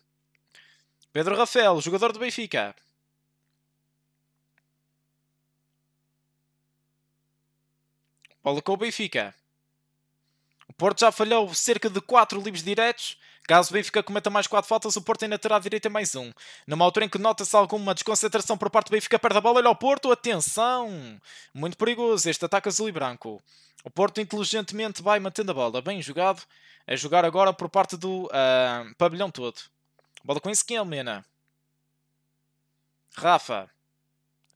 Pedro Rafael, jogador do Benfica. Bola com o Benfica. O Porto já falhou cerca de 4 livros diretos Caso o Benfica cometa mais 4 faltas, o Porto ainda terá direito a mais um. Numa altura em que nota-se alguma desconcentração por parte do Benfica, perde a bola, olha ao Porto, atenção! Muito perigoso este ataque azul e branco. O Porto inteligentemente vai mantendo a bola, bem jogado, a jogar agora por parte do uh, pavilhão todo. Bola com Ezequiel é, Mena. Rafa.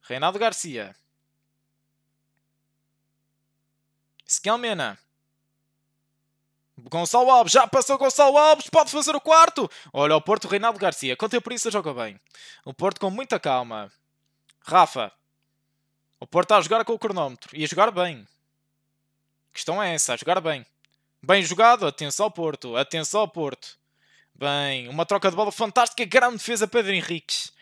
Reinaldo Garcia. Ezequiel é, Mena. Gonçalo Alves, já passou Gonçalo Alves, pode fazer o quarto. Olha o Porto, Reinaldo Garcia, contemporista joga bem. O Porto com muita calma. Rafa, o Porto está a jogar com o cronómetro e a jogar bem. A questão é essa, a jogar bem. Bem jogado, atenção ao Porto, atenção ao Porto. Bem, uma troca de bola fantástica, grande defesa Pedro Henriques.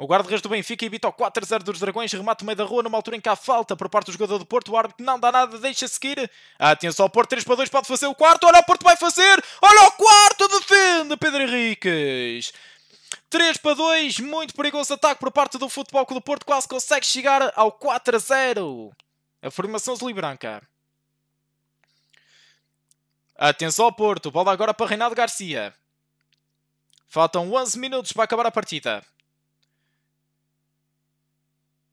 O guarda-redes do Benfica evita o 4-0 dos Dragões, remate meio da rua numa altura em que há falta por parte do jogador do Porto. O árbitro não dá nada, deixa seguir. Atenção ao Porto, 3 para 2, pode fazer o quarto. Olha o Porto vai fazer! Olha o quarto, defende Pedro Henriques! 3 para 2, muito perigoso ataque por parte do Futebol Clube do Porto, quase consegue chegar ao 4 a 0. A formação Zolibranca. Atenção ao Porto, bola agora para Reinaldo Garcia. Faltam 11 minutos para acabar a partida.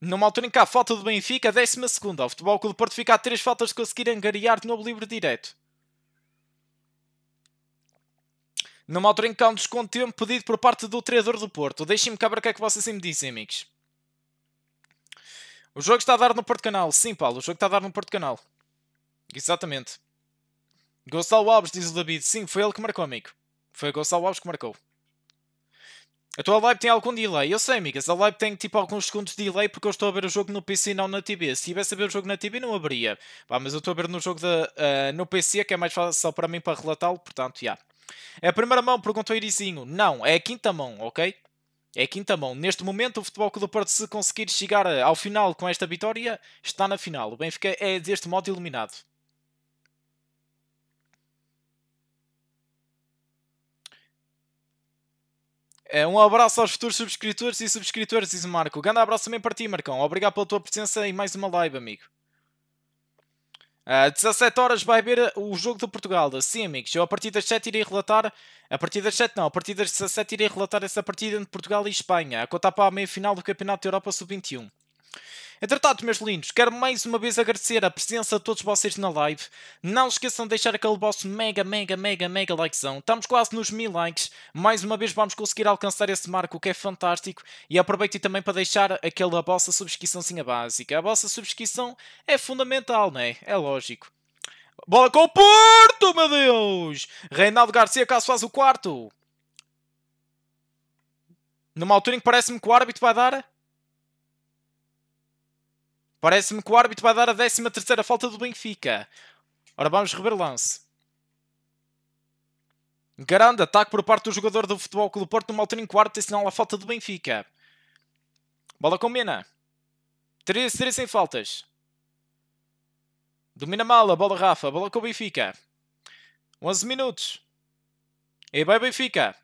Numa altura em que há falta do Benfica, 12 ao Futebol Clube do Porto fica a 3 faltas de conseguir angariar de novo livre direto. Numa altura em que há um descontento pedido por parte do treinador do Porto. Deixem-me cá o que é que vocês me dizem, amigos. O jogo está a dar no Porto Canal. Sim, Paulo, o jogo está a dar no Porto Canal. Exatamente. Gonçalo Alves, diz o David. Sim, foi ele que marcou, amigo. Foi Gonçalo Alves que marcou. A tua live tem algum delay? Eu sei, amigas. A live tem tipo alguns segundos de delay porque eu estou a ver o jogo no PC e não na TV. Se estivesse a ver o jogo na TV, não abria. Pá, mas eu estou a ver no jogo da, uh, no PC, que é mais fácil para mim para relatá-lo, portanto, já. Yeah. É a primeira mão, perguntou Irizinho. Não, é a quinta mão, ok? É a quinta mão. Neste momento, o Futebol Clube do Porto, se conseguir chegar ao final com esta vitória, está na final. O Benfica é deste modo eliminado. É, um abraço aos futuros subscritores e subscritores, diz o Marco. Grande abraço também para ti, Marcão. Obrigado pela tua presença e mais uma live, amigo. Uh, ah, 17 horas vai ver o jogo de Portugal. Sim, amigos. Eu a partir das 7 irei relatar. A partir das 7 não, a partir das 17 irei relatar essa partida entre Portugal e Espanha. A contar para a meia final do Campeonato da Europa Sub-21. Entretanto, é meus lindos, quero mais uma vez agradecer a presença de todos vocês na live. Não esqueçam de deixar aquele vosso mega, mega, mega, mega likezão. Estamos quase nos mil likes. Mais uma vez vamos conseguir alcançar esse marco, que é fantástico. E aproveito também para deixar aquela vossa subscrição básica. A vossa subscrição é fundamental, não é? É lógico. Bola com o Porto, meu Deus! Reinaldo Garcia, caso faz o quarto. Numa altura em que parece-me que o árbitro vai dar Parece-me que o árbitro vai dar a 13 terceira falta do Benfica. Ora, vamos rever o lance. Grande ataque por parte do jogador do Futebol Clube do Porto no altura em quarto e sinal a falta do Benfica. Bola combina. 13 3 sem faltas. Domina mal a bola Rafa, bola com o Benfica. 11 minutos. E vai Benfica.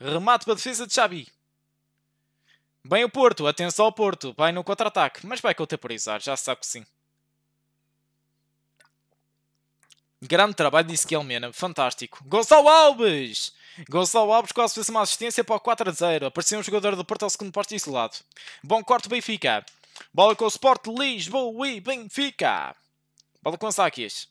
Remate para a defesa de Xabi. Bem o Porto, atenção ao Porto, vai no contra-ataque, mas vai contemporizar, já sabe que sim. Grande trabalho de Ezequiel é Mena, fantástico. Gonçalo Alves! Gonçalo Alves quase fez uma assistência para o 4 a 0. Apareceu um jogador do Porto ao segundo posto isolado. Bom corte Benfica. Bola com o Sport Lisboa e Benfica. Bola com o Sakis.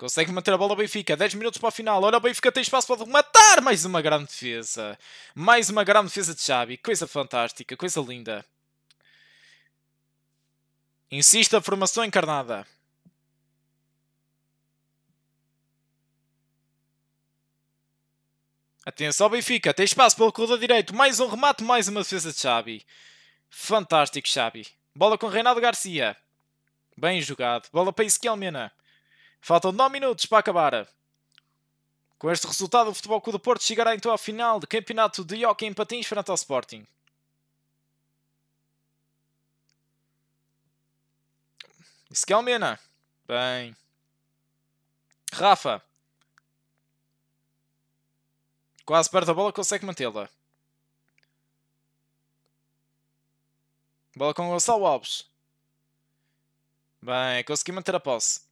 Consegue manter a bola ao Benfica. 10 minutos para o final. Olha, o Benfica tem espaço para matar. Mais uma grande defesa. Mais uma grande defesa de Xabi. Coisa fantástica. Coisa linda. Insiste a formação encarnada. Atenção ao Benfica. Tem espaço pelo corredor direito. Mais um remate. Mais uma defesa de Xabi. Fantástico, Xabi. Bola com Reinaldo Garcia. Bem jogado. Bola para Ezequiel Mena. Faltam 9 minutos para acabar. Com este resultado, o Futebol Clube do Porto chegará então à final do Campeonato de Hockey em Patins frente ao Sporting. o é Mena. Bem. Rafa. Quase perde a bola, consegue mantê-la. Bola com o Gonçalo Alves. Bem, consegui manter a posse.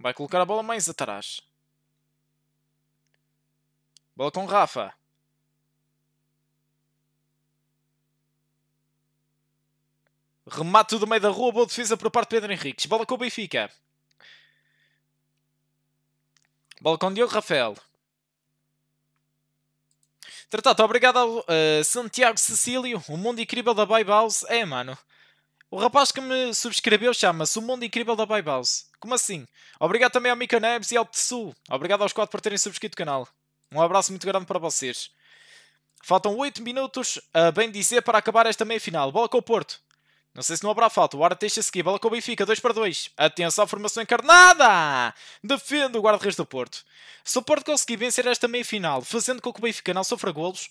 Vai colocar a bola mais atrás. Bola com Rafa. Remate do meio da rua, boa defesa por parte de Pedro Henriques. Bola com o Benfica. Bola com o Diogo Rafael. Tratado, obrigado ao uh, Santiago Cecílio, o mundo incrível da Baibals. É, mano. O rapaz que me subscreveu chama-se O Mundo Incrível da Bybouse. Como assim? Obrigado também ao Mika Neves e ao Tsu. Obrigado aos quatro por terem subscrito o canal. Um abraço muito grande para vocês. Faltam 8 minutos a ah, bem dizer para acabar esta meia-final. Bola com o Porto. Não sei se não haverá falta. O Arteixo a seguir. Bola com o Benfica. 2 para 2. Atenção à formação encarnada. Defende o guarda-redes do Porto. Se o Porto conseguir vencer esta meia-final, fazendo com que o Benfica não sofra golos,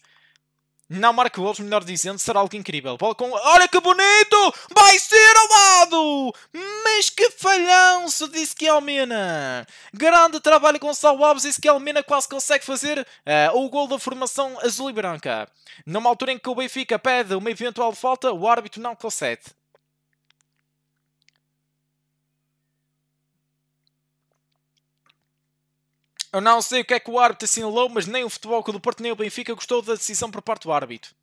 não marque Wolves, melhor dizendo, será algo incrível. Bola com... Olha que bonito! Vai ser ao lado! Mas que falhanço de Esquialmena! É Grande trabalho com Sal Alves e Esquialmena é quase consegue fazer uh, o gol da formação azul e branca. Numa altura em que o Benfica pede uma eventual falta, o árbitro não concede. Eu não sei o que é que o árbitro assinalou, mas nem o futebol que o Porto nem o Benfica gostou da decisão por parte do árbitro.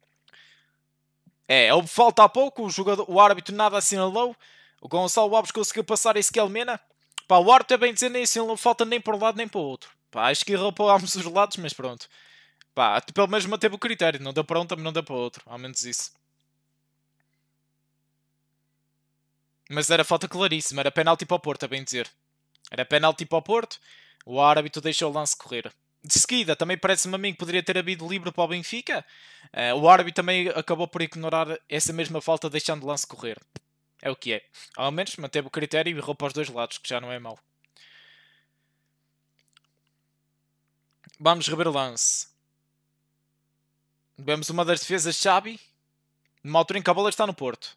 É, é falta há pouco, o, jogador, o árbitro nada assinalou. O Gonçalo Alves conseguiu passar a Ezequiel Mena. Pá, o árbitro é bem dizer, nem assinalou falta nem para um lado nem para o outro. Pá, acho que errou para ambos os lados, mas pronto. Pá, pelo menos manteve o critério. Não deu para um, também não deu para o outro. Ao menos isso. Mas era falta claríssima. Era penalti para o Porto, a é bem dizer. Era penalti para o Porto. O árbitro deixou o lance correr. De seguida, também parece-me a mim que poderia ter havido livre para o Benfica. Uh, o árbitro também acabou por ignorar essa mesma falta, deixando o lance correr. É o que é. Ao menos manteve o critério e errou para os dois lados, que já não é mau. Vamos rever o lance. Vemos uma das defesas de Xabi. Numa altura em que a bola está no Porto.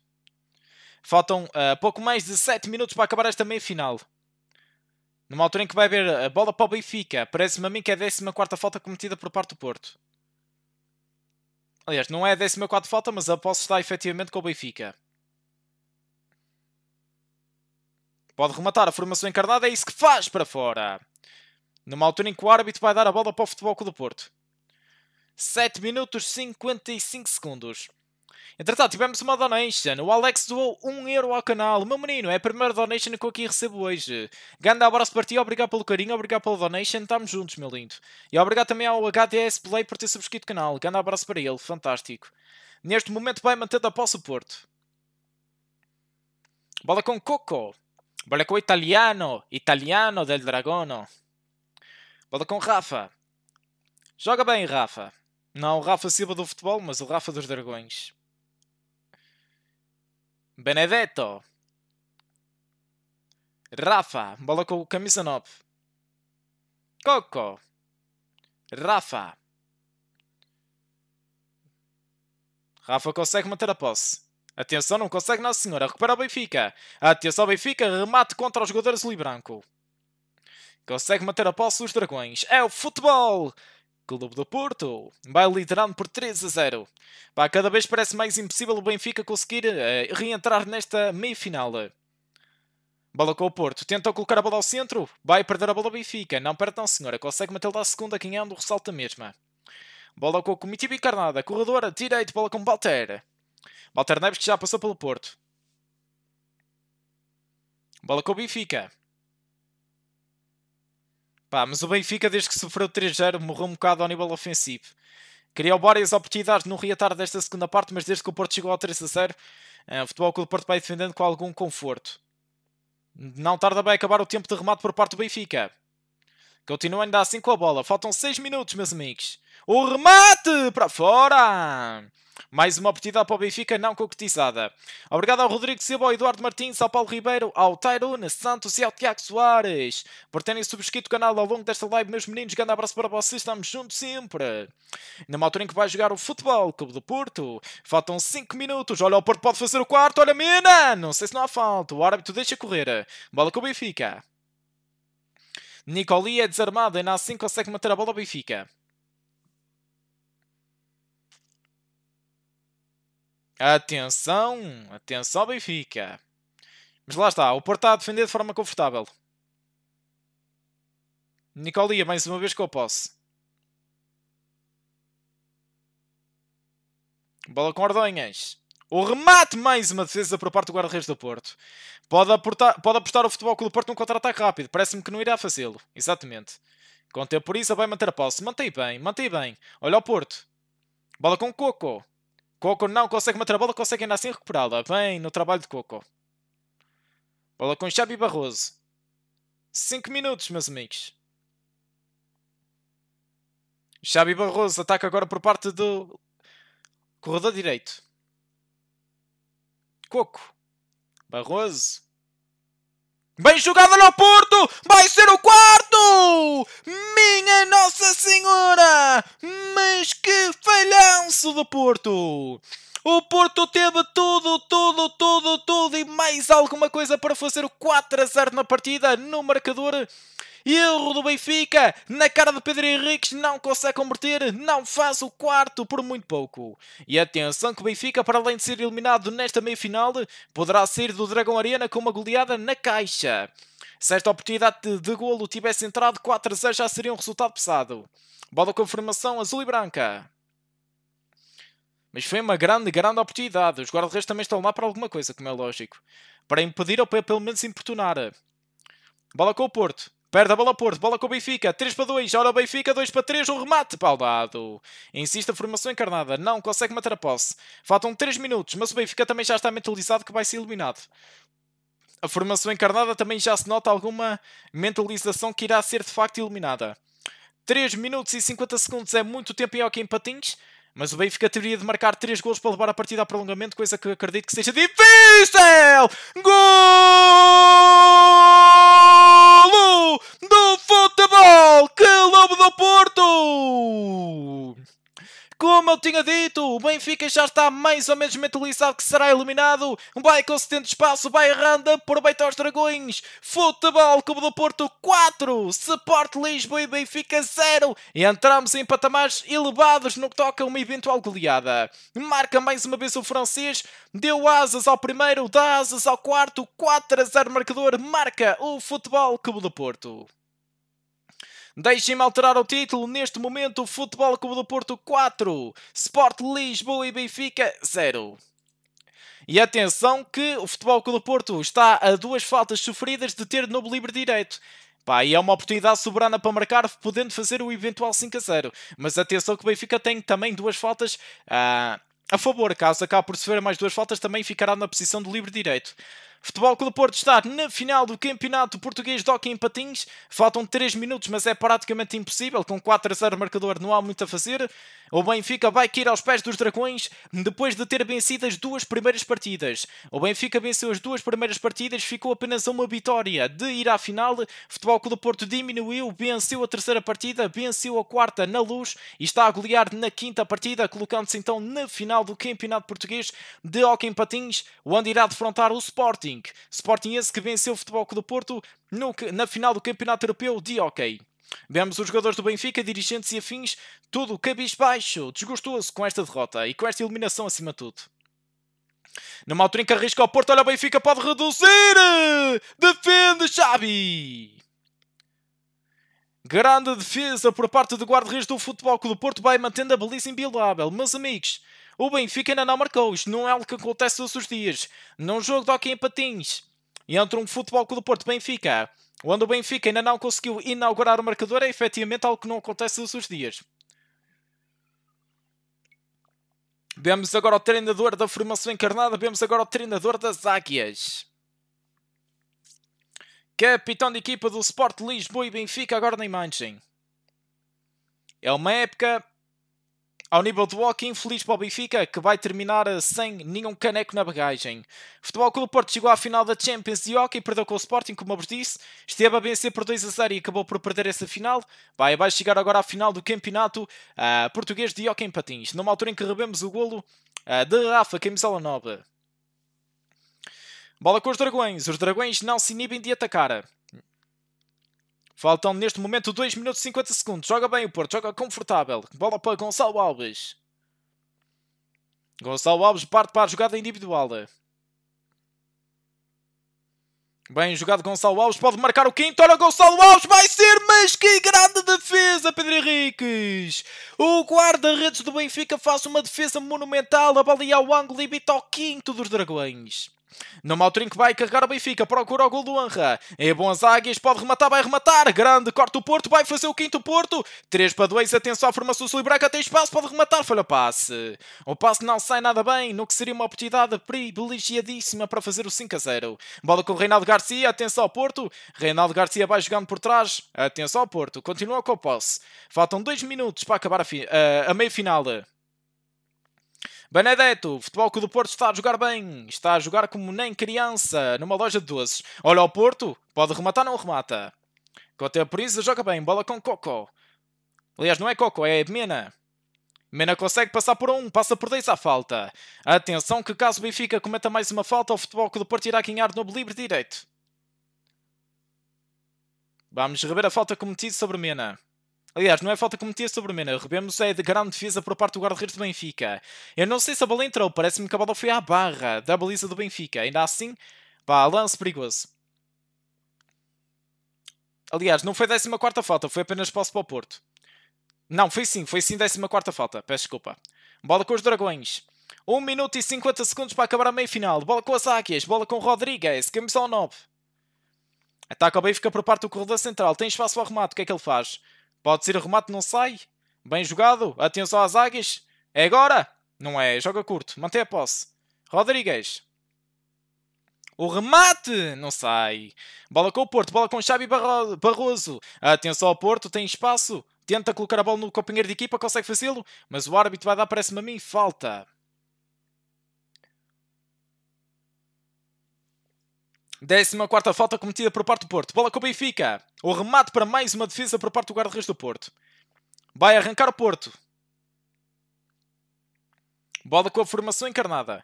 Faltam uh, pouco mais de 7 minutos para acabar esta meia-final. Numa altura em que vai haver a bola para o Benfica, parece-me a mim que é a 14 falta cometida por parte do Porto. Aliás, não é a 14 falta, mas a posse está efetivamente com o Benfica. Pode rematar a formação encarnada, é isso que faz para fora. Numa altura em que o árbitro vai dar a bola para o Futebol Clube do Porto. 7 minutos 55 segundos. Entretanto, tivemos uma donation. O Alex doou 1 euro ao canal. Meu menino, é a primeira donation que eu aqui recebo hoje. Grande abraço para ti, obrigado pelo carinho, obrigado pela donation. Estamos juntos, meu lindo. E obrigado também ao HDS Play por ter subscrito o canal. Grande abraço para ele, fantástico. Neste momento vai manter a posse o Porto. Bola com Coco. Bola com o Italiano. Italiano del Dragono. Bola com Rafa. Joga bem, Rafa. Não o Rafa Silva do futebol, mas o Rafa dos Dragões. Benedetto. Rafa. Bola com camisa 9. Coco. Rafa. Rafa consegue manter a posse. Atenção, não consegue, Nossa Senhora. Recupera o Benfica. Atenção, Benfica. Remate contra os jogadores Libranco. Consegue manter a posse os dragões. É o futebol! Clube do Porto vai liderando por 3 a 0. Pá, cada vez parece mais impossível o Benfica conseguir uh, reentrar nesta meia-final. Bola com o Porto, tenta colocar a bola ao centro, vai perder a bola ao Benfica, não perde não senhora, consegue mantê-la à segunda, ganhando é o ressalto mesma. Bola com o Comitivo Encarnada, corredora, direito, bola com o Balter. Balter Neves que já passou pelo Porto. Bola com o Benfica. Pá, mas o Benfica, desde que sofreu 3-0, morreu um bocado ao nível ofensivo. Criou várias oportunidades no reatar desta segunda parte, mas desde que o Porto chegou ao 3-0, eh, o Futebol Clube do Porto vai defendendo com algum conforto. Não tarda bem a acabar o tempo de remate por parte do Benfica. Continua ainda assim com a bola. Faltam 6 minutos, meus amigos. O remate para fora! Mais uma partida para o Benfica não concretizada. Obrigado ao Rodrigo Silva, ao Eduardo Martins, ao Paulo Ribeiro, ao Tyrone Santos e ao Tiago Soares por terem subscrito o canal ao longo desta live. Meus meninos, grande abraço para vocês, estamos juntos sempre. Numa altura em que vai jogar o Futebol Clube do Porto, faltam 5 minutos. Olha, o Porto pode fazer o quarto, olha, mina! Não sei se não há falta, o árbitro deixa correr. Bola com o Benfica. Nicoli é desarmado e na 5 consegue manter a bola ao Benfica. Atenção, atenção Benfica. Mas lá está, o Porto está a defender de forma confortável. Nicolia, mais uma vez que eu posso. Bola com Ordonhas. O remate, mais uma defesa por parte do guarda-redes do Porto. Pode, aportar, pode apostar o Futebol Clube do Porto num contra-ataque rápido. Parece-me que não irá fazê-lo. Exatamente. por isso, vai manter a posse. Mantém bem, mantém bem. Olha o Porto. Bola com Coco. Coco não consegue matar a bola, consegue ainda assim recuperá-la. Bem no trabalho de Coco. Bola com Xabi Barroso. 5 minutos, meus amigos. Xabi Barroso ataca agora por parte do corredor direito. Coco. Barroso. Bem jogada no Porto! Vai ser o quarto! Minha Nossa Senhora! Mas que falhanço do Porto! O Porto teve tudo, tudo, tudo, tudo e mais alguma coisa para fazer o 4 a 0 na partida no marcador Erro do Benfica, na cara de Pedro Henriques, não consegue converter, não faz o quarto por muito pouco. E atenção que o Benfica, para além de ser eliminado nesta meia-final, poderá sair do Dragão Arena com uma goleada na caixa. Se esta oportunidade de golo tivesse entrado 4 a 0 já seria um resultado pesado. Bola confirmação azul e branca. Mas foi uma grande, grande oportunidade. Os guarda-redes também estão lá para alguma coisa, como é lógico. Para impedir ou para pelo menos importunar. Bola com o Porto. Perde a bola Porto, bola com o Benfica, 3 para 2, ora o Benfica, 2 para 3, um remate paudado. Insiste a formação encarnada, não consegue matar a posse. Faltam 3 minutos, mas o Benfica também já está mentalizado que vai ser eliminado. A formação encarnada também já se nota alguma mentalização que irá ser de facto eliminada. 3 minutos e 50 segundos é muito tempo em hockey em patins. Mas o Benfica teria de marcar 3 gols para levar a partida a prolongamento, coisa que acredito que seja difícil! Gol do futebol! Clube do Porto! Como eu tinha dito, o Benfica já está mais ou menos mentalizado que será eliminado. Vai concedendo espaço, vai errando, aproveita os dragões. Futebol Clube do Porto 4, Sport Lisboa e Benfica 0. E entramos em patamares elevados no que toca a uma eventual goleada. Marca mais uma vez o francês, deu asas ao primeiro, dá asas ao quarto, 4 a 0 marcador, marca o Futebol Clube do Porto. Deixem-me alterar o título. Neste momento, Futebol Clube do Porto 4, Sport Lisboa e Benfica 0. E atenção que o Futebol Clube do Porto está a duas faltas sofridas de ter de novo livre direito. Pá, e é uma oportunidade soberana para marcar, podendo fazer o eventual 5 a 0. Mas atenção que o Benfica tem também duas faltas uh, a favor. Caso acabe por sofrer mais duas faltas, também ficará na posição de livre direito. Futebol Clube Porto está na final do Campeonato Português de Hockey em Patins. Faltam 3 minutos, mas é praticamente impossível. Com 4 a 0 marcador não há muito a fazer. O Benfica vai cair aos pés dos Dragões depois de ter vencido as duas primeiras partidas. O Benfica venceu as duas primeiras partidas, ficou apenas uma vitória de ir à final. Futebol Clube Porto diminuiu, venceu a terceira partida, venceu a quarta na luz e está a golear na quinta partida, colocando-se então na final do Campeonato Português de Hockey em Patins, onde irá defrontar o Sporting. Sporting. Sporting esse que venceu o Futebol Clube do Porto no, na final do Campeonato Europeu de ok. Vemos os jogadores do Benfica, dirigentes e afins, tudo cabisbaixo, desgostoso com esta derrota e com esta eliminação acima de tudo. Numa altura em que arrisca o Porto, olha o Benfica, pode reduzir! Defende Xavi! Grande defesa por parte do guarda-redes do Futebol Clube do Porto, vai mantendo a belíssima imbilável. Meus amigos, o Benfica ainda não marcou. Isto não é algo que acontece todos os dias. Num jogo de hockey em patins. E entre um futebol com o Porto Benfica. Onde o Benfica ainda não conseguiu inaugurar o marcador é efetivamente algo que não acontece todos os dias. Vemos agora o treinador da formação encarnada, vemos agora o treinador das águias. Capitão de equipa do Sport Lisboa e Benfica agora na imagem. É uma época ao nível do hockey, infeliz para o Benfica, que vai terminar eh, sem nenhum caneco na bagagem. Futebol Clube Porto chegou à final da Champions de Hockey, perdeu com o Sporting, como eu vos disse. Esteve a vencer por 2 a 0 e acabou por perder essa final. Vai, vai chegar agora à final do Campeonato uh, Português de Hockey em Patins, numa altura em que rebemos o golo uh, de Rafa, camisola nova. Bola com os dragões. Os dragões não se inibem de atacar. Faltam neste momento 2 minutos e 50 segundos. Joga bem o Porto, joga confortável. Bola para Gonçalo Alves. Gonçalo Alves parte para a jogada individual. Bem jogado Gonçalo Alves, pode marcar o quinto. Olha Gonçalo Alves, vai ser, mas que grande defesa, Pedro Henriques! O guarda-redes do Benfica faz uma defesa monumental, a ao ângulo e bita ao quinto dos Dragões. Numa altura em que vai carregar o Benfica, procura o gol do Anra. É bom as águias, pode rematar, vai rematar. Grande, corta o Porto, vai fazer o quinto Porto. 3 para 2, atenção à formação do Sulibreca, tem espaço, pode rematar, falha o passe. O passe não sai nada bem, no que seria uma oportunidade privilegiadíssima para fazer o 5 a 0. Bola com o Reinaldo Garcia, atenção ao Porto. Reinaldo Garcia vai jogando por trás, atenção ao Porto. Continua com o posse. Faltam 2 minutos para acabar a, eh, a meia final. Benedetto, Futebol que do Porto está a jogar bem, está a jogar como nem criança, numa loja de doces. Olha o Porto, pode rematar, não remata. Cote Apuriza joga bem, bola com Coco. Aliás, não é Coco, é Mena. Mena consegue passar por um, passa por dois à falta. Atenção que caso o Benfica cometa mais uma falta, o Futebol que do Porto irá ganhar no livre direito. Vamos rever a falta cometida sobre Mena. Aliás, não é falta que metia sobre o Mena. Né? Rebemos é de grande defesa por parte do guarda-redes do Benfica. Eu não sei se a bola entrou, parece-me que a bola foi à barra da baliza do Benfica. Ainda assim, vá, lance perigoso. Aliás, não foi 14 falta, foi apenas posse para o Porto. Não, foi sim, foi sim 14 falta, peço desculpa. Bola com os Dragões. 1 minuto e 50 segundos para acabar a meia final. Bola com as Águias, bola com Rodrigues, camisola 9. Ataca o Benfica por parte do corredor central, tem espaço ao remate, o que é que ele faz? Pode ser o remate, não sai. Bem jogado. Atenção às águias. É agora. Não é. Joga curto. Mantém a posse. Rodrigues. O remate! Não sai. Bola com o Porto. Bola com Xabi Barroso. Atenção ao Porto. Tem espaço. Tenta colocar a bola no companheiro de equipa. Consegue fazê-lo. Mas o árbitro vai dar, parece-me a mim, falta. Décima quarta falta cometida por parte do Porto. Bola com o Benfica. O remate para mais uma defesa por parte do guarda-redes do Porto. Vai arrancar o Porto. Bola com a formação encarnada.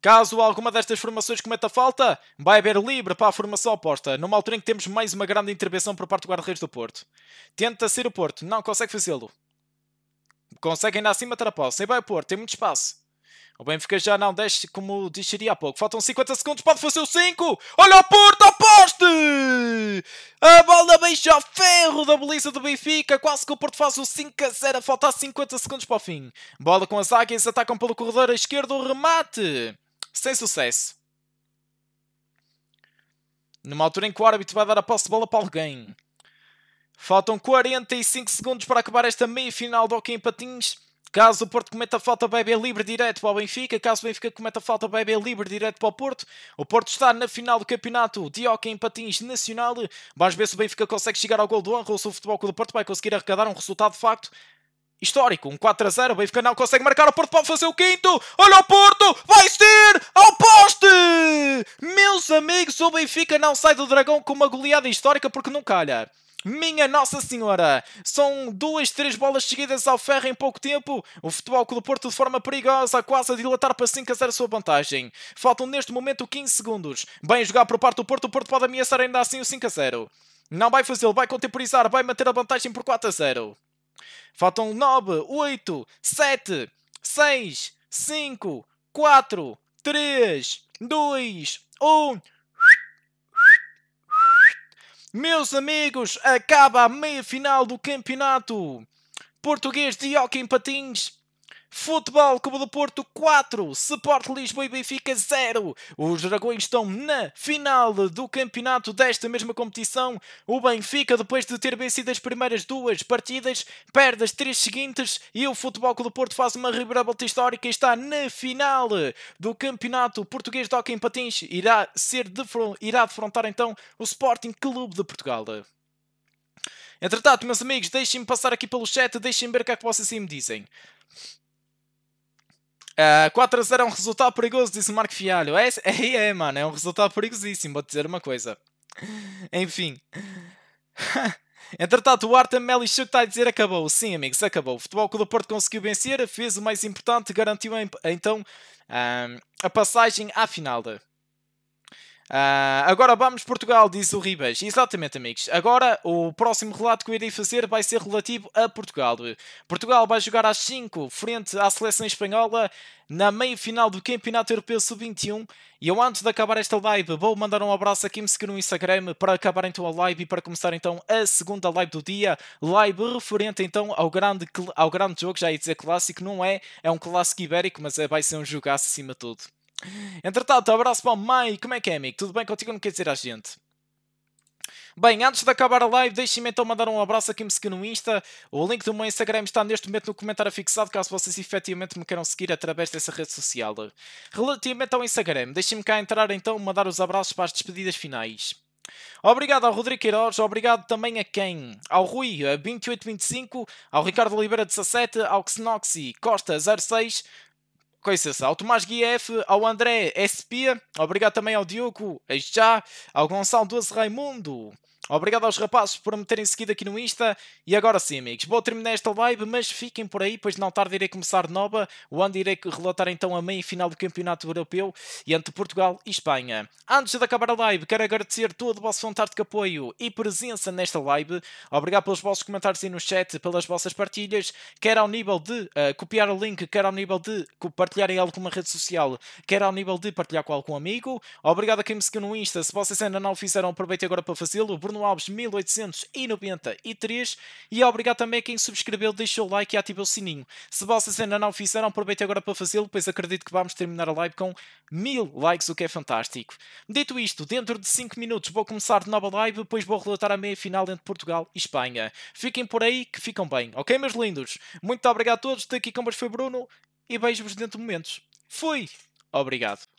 Caso alguma destas formações cometa falta, vai haver livre para a formação oposta, numa altura em que temos mais uma grande intervenção por parte do guarda-redes do Porto. Tenta ser o Porto, não consegue fazê-lo. Consegue ainda acima ter a posse, e vai o Porto, tem muito espaço. O Benfica já não desce como deixaria há pouco. Faltam 50 segundos, pode fazer o 5. Olha o Porto ao poste! A bola beija ferro da beleza do Benfica. Quase que o Porto faz o 5 a 0. Falta 50 segundos para o fim. Bola com as águias, atacam pelo corredor à O Remate! Sem sucesso. Numa altura em que o árbitro vai dar a posse de bola para alguém. Faltam 45 segundos para acabar esta meia final do Hockey em Patins. Caso o Porto cometa falta, o é livre direto para o Benfica. Caso o Benfica cometa falta, o é livre direto para o Porto. O Porto está na final do campeonato de hockey em patins nacional. Vamos ver se o Benfica consegue chegar ao gol do Anro ou se o Futebol Clube do Porto vai conseguir arrecadar um resultado de facto histórico. Um 4 a 0. O Benfica não consegue marcar. O Porto pode fazer o quinto. Olha o Porto. Vai ser ao poste. Meus amigos, o Benfica não sai do Dragão com uma goleada histórica porque não calha. Minha Nossa Senhora! São duas, três bolas seguidas ao ferro em pouco tempo. O Futebol Clube Porto de forma perigosa, quase a dilatar para 5 a 0 a sua vantagem. Faltam neste momento 15 segundos. Bem jogado por parte do Porto, o Porto pode ameaçar ainda assim o 5 a 0. Não vai fazê-lo, vai contemporizar, vai manter a vantagem por 4 a 0. Faltam 9, 8, 7, 6, 5, 4, 3, 2, 1... Meus amigos, acaba a meia-final do campeonato português de hockey em patins Futebol Clube do Porto 4, Sport Lisboa e Benfica 0. Os Dragões estão na final do campeonato desta mesma competição. O Benfica, depois de ter vencido as primeiras duas partidas, perde as três seguintes e o Futebol Clube do Porto faz uma reviravolta histórica e está na final do campeonato português de hockey em patins. Irá, ser de irá defrontar então o Sporting Clube de Portugal. Entretanto, meus amigos, deixem-me passar aqui pelo chat, deixem-me ver o que é que vocês assim me dizem. 4 eh, a 0 é um resultado perigoso, disse Marco Fialho. É, é, é, é, mano, é um resultado perigosíssimo, vou-te dizer uma coisa. Enfim. [LAUGHS] Entretanto, o Artem Melichuk está a dizer acabou. Sim, amigos, acabou. O Futebol Clube o Porto conseguiu vencer, fez o mais importante, garantiu então ah, a passagem à final. Uh, agora vamos Portugal, diz o Ribas. Exatamente, amigos. Agora o próximo relato que eu irei fazer vai ser relativo a Portugal. Portugal vai jogar às 5 frente à seleção espanhola na meia-final do Campeonato Europeu Sub-21. E eu, antes de acabar esta live, vou mandar um abraço aqui me seguir no Instagram para acabar então a live e para começar então a segunda live do dia. Live referente então ao grande, ao grande jogo, já ia dizer clássico, não é? É um clássico ibérico, mas é, vai ser um jogaço acima de tudo. Entretanto, abraço para o Mai. Como é que é, amigo? Tudo bem contigo? Não quer dizer à gente. Bem, antes de acabar a live, deixem-me então mandar um abraço a quem me seguiu no Insta. O link do meu Instagram está neste momento no comentário fixado, caso vocês efetivamente me queiram seguir através dessa rede social. Relativamente ao Instagram, deixem-me cá entrar então mandar os abraços para as despedidas finais. Obrigado ao Rodrigo Queiroz, obrigado também a quem? Ao Rui, a 2825, ao Ricardo Oliveira 17, ao Xenoxi Costa 06, coisas. Ao Tomás Guieff, ao André SP, obrigado também ao Diogo, já, ao Gonçalo Duas Raimundo, Obrigado aos rapazes por me terem seguido aqui no Insta. E agora sim, amigos, vou terminar esta live, mas fiquem por aí, pois não tarde irei começar de nova, onde irei relatar então a meia-final do Campeonato Europeu e entre Portugal e Espanha. Antes de acabar a live, quero agradecer todo o vosso de apoio e presença nesta live. Obrigado pelos vossos comentários aí no chat, pelas vossas partilhas, quer ao nível de uh, copiar o link, quer ao nível de partilhar em alguma rede social, quer ao nível de partilhar com algum amigo. Obrigado a quem me seguiu no Insta. Se vocês ainda não o fizeram, aproveitem agora para fazê-lo. Bruno Alves 1893 e é obrigado também a quem subscreveu, deixou o like e ativou o sininho. Se vocês ainda não fizeram, aproveite agora para fazê-lo, pois acredito que vamos terminar a live com mil likes, o que é fantástico. Dito isto, dentro de 5 minutos vou começar de nova live, depois vou relatar a meia-final entre Portugal e Espanha. Fiquem por aí, que ficam bem, ok meus lindos? Muito obrigado a todos, daqui com foi Bruno e beijos-vos dentro de momentos. Fui! Obrigado.